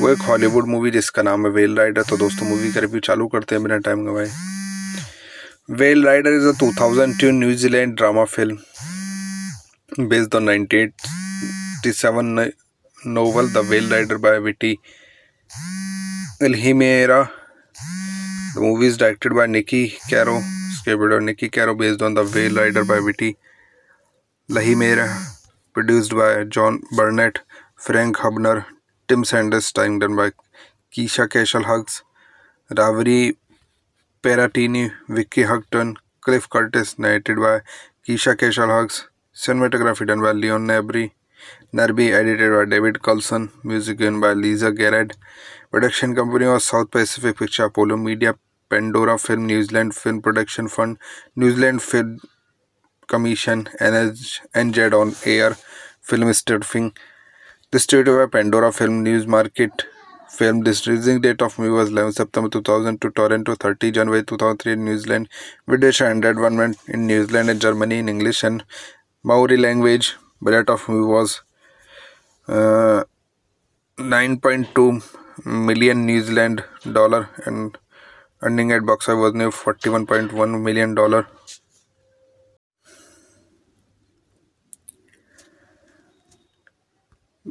वो एक Hollywood movie जिसका नाम है well rider तो दोस्तों movie का review चालू करते हैं बिना टाइम गवाए well rider is a two thousand two New Zealand drama film based on ninety seven novel the well rider by Witi Ihimaera the movie directed by Niki Caro Niki Caro based on the well rider by Witi Ihimaera produced by John Barnett Frank Hubner Tim Sanders time done Dunberg Keisha Castle Hughes Rawiri Paratene Vicky Haughton Cliff Curtis narrated by Keisha Castle Hughes cinematography done by Leon नेबरी Narbey edited by David Coulson music done by Lisa Gerrard production company और South Pacific picture Apollo media Pandora film New Zealand film production fund New Zealand film commission N H N Z on air film stuffing The state of Pandora Film News Market film. its releasing date of movie was 11 September 2000 to Toronto, 30 January 2003 in New Zealand, British and Red One in New Zealand and Germany in English and Maori language. Budget of movie was uh, 9.2 million New Zealand dollar and earning at box office was near 41.1 million dollar.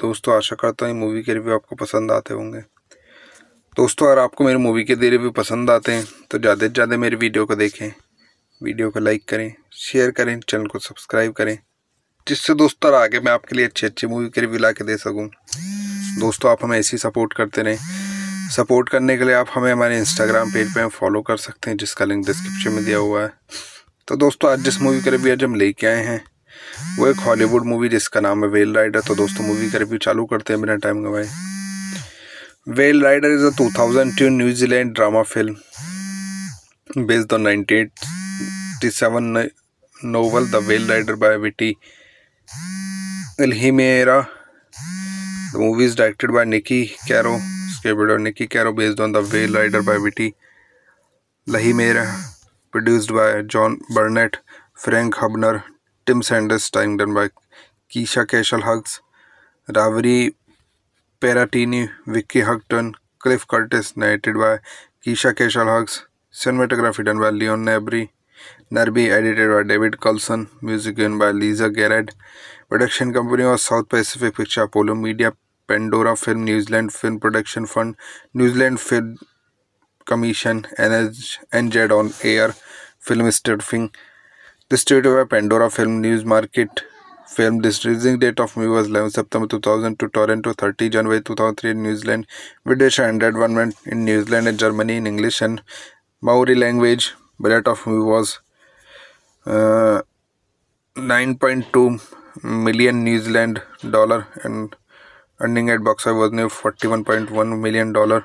दोस्तों आशा करता हूँ movie के review आपको पसंद आते होंगे दोस्तों अगर आपको मेरे मूवी के रिव्यू पसंद आते हैं तो ज़्यादा से ज़्यादा मेरी वीडियो को देखें वीडियो को लाइक करें शेयर करें चैनल को सब्सक्राइब करें जिससे दोस्तों आगे मैं आपके लिए अच्छी अच्छी मूवी के रिव्यू ला के दे सकूँ दोस्तों आप हमें ऐसे ही सपोर्ट करते रहें सपोर्ट करने के लिए आप हमें हमारे इंस्टाग्राम पेज पर पे फॉलो कर सकते हैं जिसका लिंक डिस्क्रिप्शन में दिया हुआ है तो दोस्तों आज जिस मूवी का रिव्यू आज हम लेके आए हैं वो एक हॉलीवुड मूवी जिसका नाम है वेल राइडर तो दोस्तों मूवी का रिव्यू चालू करते हैं बिना टाइम गवाए well rider is a two thousand two New Zealand drama film based on ninety seven novel the well rider by Witi Ihimaera the movie is directed by Niki Caro based on the well rider by Witi Ihimaera produced by John Barnett Frank Hubner Tim Sanders tying done by Keisha Cashel Hugs, Ravari Peratini, Vicky Houghton, Cliff Curtis, narrated by Keisha Cashel Hugs, cinematography done by Leon Nabry, Narby edited by David Coulson, music given by Lisa Garrett, production company was South Pacific Picture Apollo Media, Pandora Film, New Zealand Film Production Fund, New Zealand Film Commission, NZ on Air, Film Stuffing. The state of Pandora Film News Market film. its releasing date of movie was 11 September 2000 to Toronto, 30 January 2003 in New Zealand, British and Red One in New Zealand and Germany in English and Maori language. Budget of movie was uh, 9.2 million New Zealand dollar and earning at box office was near 41.1 million dollar.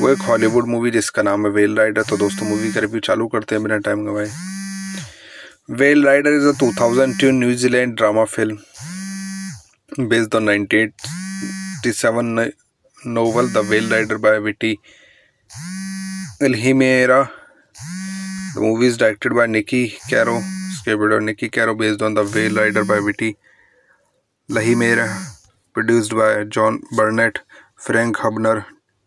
वो एक Hollywood movie जिसका नाम है well rider तो दोस्तों movie का review चालू करते हैं बिना टाइम गवाए well Rider is a two thousand two New Zealand drama film based on nineteen seven novel the well rider by Witi Ihimaera The movie is directed by Nikki Caro, scripted by Nikki Caro, based on the Whale Rider by Viti Lahimera, produced by John Burnett, Frank Hubner,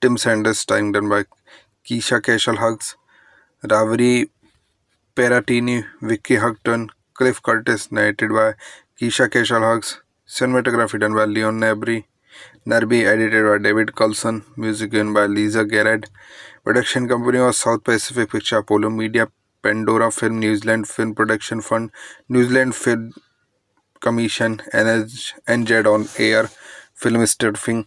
Tim Sanders time done by Keisha Castle Hughes Rawiri Paratene Vicky Haughton Cliff Curtis narrated by Keisha Castle Hughes cinematography done by Leon नेबरी Narbey edited by David Coulson music done by Lisa Gerrard production company और South Pacific picture Apollo media Pandora film New Zealand film production fund New Zealand film commission N H N Z on air film stuffing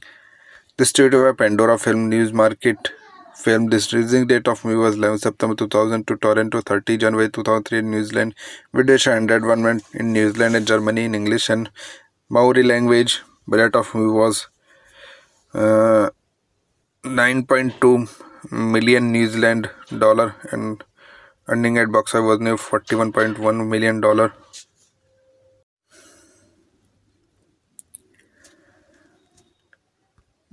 The state of Pandora Film News Market film. its releasing date of movie was 11 September 2000 to Toronto, 30 January 2003 in New Zealand, British and Red One in New Zealand and Germany in English and Maori language. Budget of movie was uh, 9.2 million New Zealand dollar and earning at box office was near 41.1 million dollar.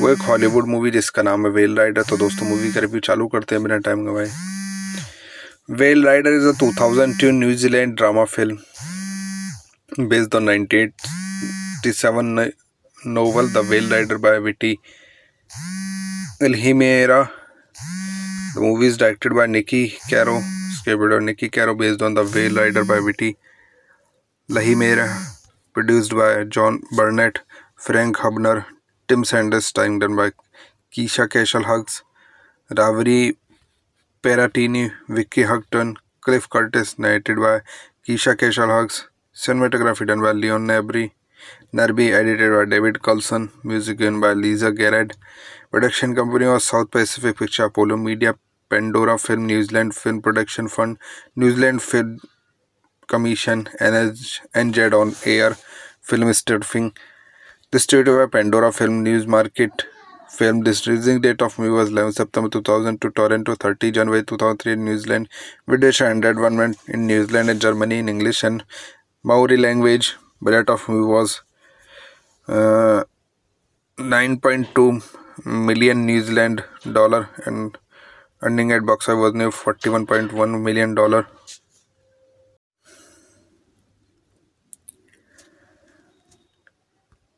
वो एक Hollywood movie जिसका नाम है well rider तो दोस्तों movie का review चालू करते हैं बिना टाइम गवाए well rider is a two thousand two New Zealand drama film based on ninety seven novel the well rider by Witi Ihimaera the movie is directed by Niki Caro Niki Caro based on the well rider by Witi Ihimaera produced by John Barnett Frank Hubner Tim Sanders tying done by Keisha Cashel Hugs, Ravari Peratini, Vicky Houghton, Cliff Curtis, narrated by Keisha Cashel Hugs, cinematography done by Leon Nabry, Narby edited by David Coulson, music given by Lisa Garrett, production company was South Pacific Picture Apollo Media, Pandora Film, New Zealand Film Production Fund, New Zealand Film Commission, NZ on Air, Film Stuffing. The state of Pandora Film News Market film. its releasing date of movie was 11 September 2000 to Toronto, 30 January 2003 in New Zealand, British and Red One in New Zealand and Germany in English and Maori language. Budget of movie was uh, 9.2 million New Zealand dollar and earning at box office was near 41.1 million dollar.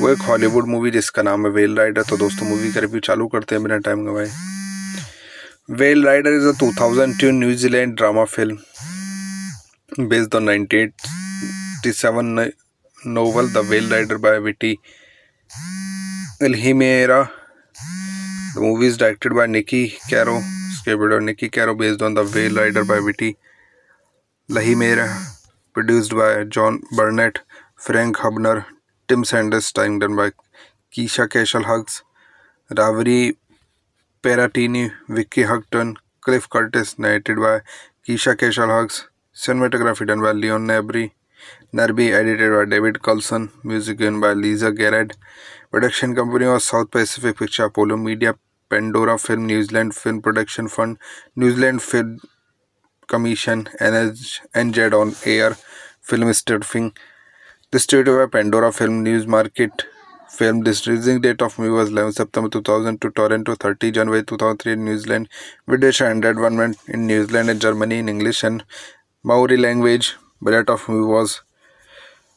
वो एक Hollywood movie जिसका नाम है well rider तो दोस्तों movie का review चालू करते हैं बिना टाइम गवाए well rider is a two thousand two New Zealand drama film based on ninety seven novel the well rider by Witi Ihimaera the movie is directed by Niki Caro based on the well rider by Witi Ihimaera produced by John Barnett Frank Hubner Tim Sanders time done Dunberg Keisha Castle Hughes Rawiri Paratene Vicky Haughton Cliff Curtis narrated by Keisha Castle Hughes cinematography done by Leon नेबरी Narbey edited by David Coulson music done by Lisa Gerrard production company और South Pacific picture Apollo media Pandora film New Zealand film production fund New Zealand film commission N H N Z on air film stuffing The of at Pandora Film News Market film. this releasing date of movie was 11 September 2000 to Toronto, 30 January 2003 in New Zealand, British and Red One in New Zealand and Germany in English and Maori language. Budget of movie was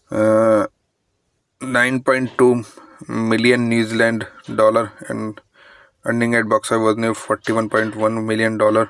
uh, 9.2 million New Zealand dollar and earning at box office was near 41.1 million dollar.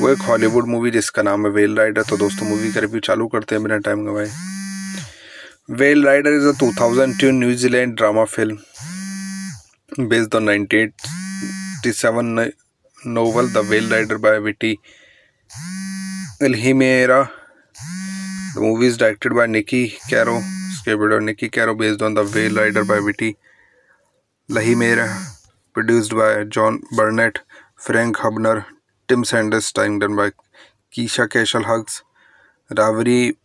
वो एक Hollywood movie जिसका नाम है well rider तो दोस्तों movie का review चालू करते हैं बिना टाइम गवाए well rider is a two thousand two New Zealand drama film based on ninety seven novel the well rider by Witi Ihimaera the movie is directed by Niki Caro based on the well rider by Witi Ihimaera produced by John Barnett Frank Hubner Tim Sanders tying done by Keisha Cashel Hugs, Ravari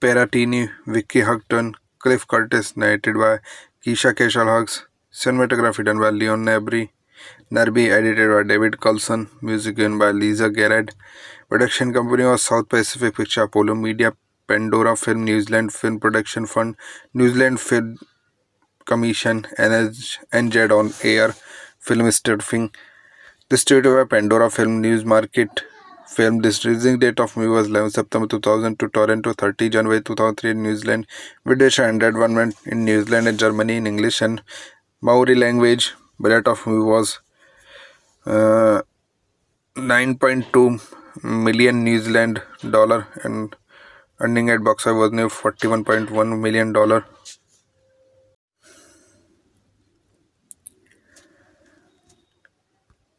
Peratini, Vicky Houghton, Cliff Curtis, narrated by Keisha Cashel Hugs, cinematography done by Leon Nabry, Nerby edited by David Coulson, music given by Lisa Garrett, production company was South Pacific Picture Apollo Media, Pandora Film, New Zealand Film Production Fund, New Zealand Film Commission, NZ on Air, Film Stuffing. The state of Pandora Film News Market film. its releasing date of movie was 11 September 2000 to Toronto, 30 January 2003 in New Zealand, British and Red One in New Zealand and Germany in English and Maori language. Budget of movie was uh, 9.2 million New Zealand dollar and earning at box office was near 41.1 million dollar.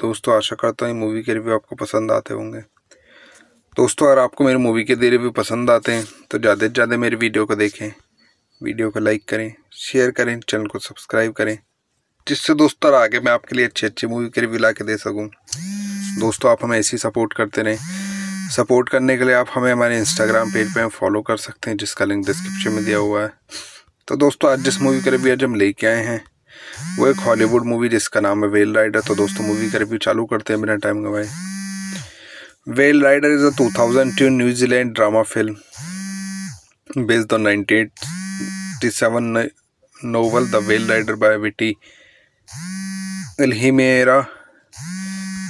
दोस्तों आशा करता हूँ movie के review आपको पसंद आते होंगे दोस्तों अगर आपको मेरे मूवी के रिव्यू पसंद आते हैं तो ज़्यादा से ज़्यादा मेरी वीडियो को देखें वीडियो को लाइक करें शेयर करें चैनल को सब्सक्राइब करें जिससे दोस्तों आगे मैं आपके लिए अच्छी अच्छी मूवी के रिव्यू ला के दे सकूँ दोस्तों आप हमें ऐसे ही सपोर्ट करते रहें सपोर्ट करने के लिए आप हमें हमारे इंस्टाग्राम पेज पर फॉलो कर सकते हैं जिसका लिंक डिस्क्रिप्शन में दिया हुआ है तो दोस्तों आज जिस मूवी के रिव्यू आज हम लेके आए हैं वो एक हॉलीवुड मूवी जिसका नाम है वेल राइडर तो दोस्तों मूवी का रिव्यू चालू करते हैं बिना टाइम गवाए well rider is a two thousand two New Zealand drama film based on ninety seven novel the well rider by Witi Ihimaera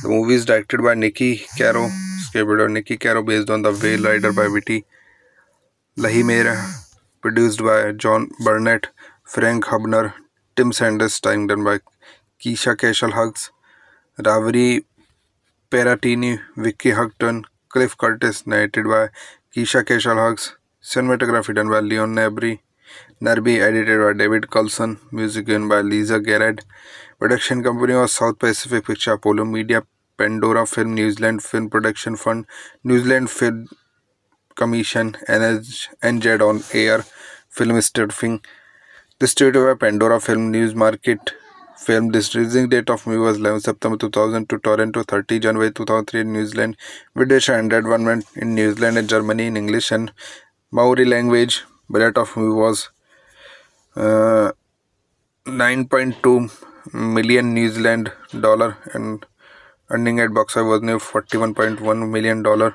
the movie is directed by Niki Caro based on the well rider by Witi Ihimaera produced by John Barnett Frank Hubner Tim Sanders time done Dunberg Keisha Castle Hughes Rawiri Paratene Vicky Haughton Cliff Curtis narrated by Keisha Castle Hughes cinematography done by Leon नेबरी Narbey edited by David Coulson music done by Lisa Gerrard production company और South Pacific picture Apollo media Pandora film New Zealand film production fund New Zealand film commission N H N Z on air film stuffing The state of Pandora Film News Market film. its releasing date of movie was 11 September 2000 to Toronto, 30 January 2003 in New Zealand, British and Red One in New Zealand and Germany in English and Maori language. Budget of movie was uh, 9.2 million New Zealand dollar and earning at box office was near 41.1 million dollar.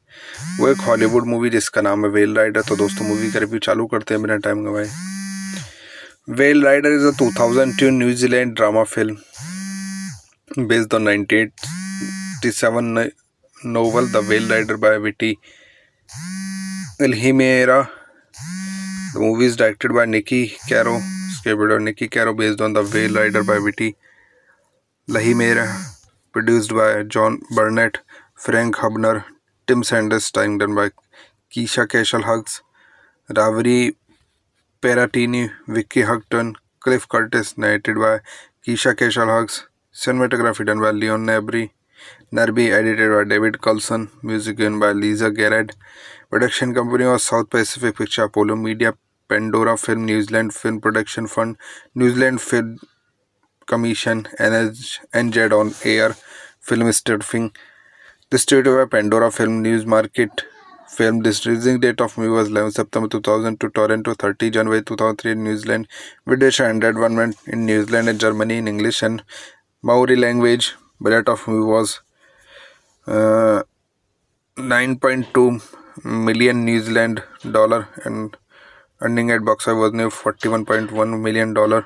वो एक Hollywood movie जिसका नाम है well rider तो दोस्तों movie का review चालू करते हैं बिना टाइम गवाए well rider is a two thousand two New Zealand drama film based on ninety seven novel the well rider by Witi Ihimaera the movie is directed by Niki Caro based on the well rider by Witi Ihimaera produced by John Barnett Frank Hubner Tim Sanders tying done by Keisha Cashel Hugs, Ravari Peratini, Vicky Houghton, Cliff Curtis, narrated by Keisha Cashel Hugs, cinematography done by Leon Nabry, Narby edited by David Coulson, music given by Lisa Garrett, production company was South Pacific Picture Apollo Media, Pandora Film, New Zealand Film Production Fund, New Zealand Film Commission, NZ on Air, Film Stuffing. The state of Pandora Film News Market film. this releasing date of movie was 11 September 2000 to Toronto, 30 January 2003 in New Zealand, British and Red One in New Zealand and Germany in English and Maori language. Budget of movie was uh, 9.2 million New Zealand dollar and earning at box office was near 41.1 million dollar.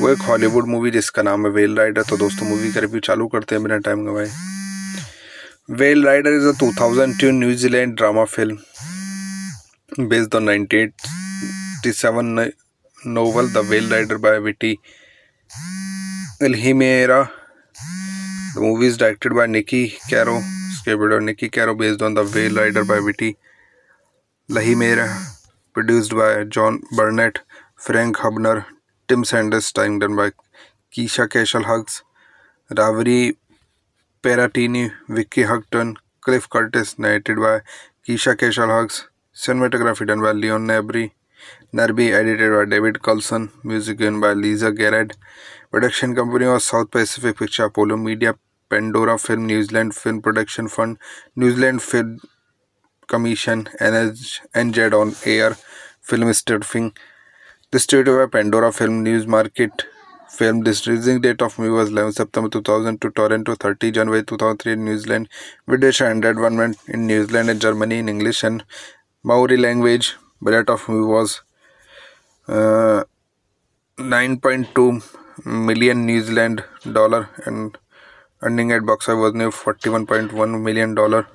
वो एक Hollywood movie जिसका नाम है well rider तो दोस्तों movie का review चालू करते हैं बिना टाइम गवाए well rider is a two thousand two New Zealand drama film based on ninety seven novel the well rider by Witi Ihimaera the movie is directed by Niki Caro Niki Caro based on the well rider by Witi Ihimaera produced by John Barnett Frank Hubner Tim Sanders time done by Keisha Castle Hughes Rawiri Paratene Vicky Haughton Cliff Curtis narrated by Keisha Castle Hughes cinematography done by Leon नेबरी Narbey edited by David Coulson music done by Lisa Gerrard production company और South Pacific picture Apollo media Pandora film New Zealand film production fund New Zealand film commission N H N Z on air film stuffing The state of Pandora Film News Market film. its releasing date of movie was 11 September 2000 to Toronto, 30 January 2003 in New Zealand, British and Red One in New Zealand and Germany in English and Maori language. Budget of movie was uh, 9.2 million New Zealand dollar and earning at box office was near 41.1 million dollar.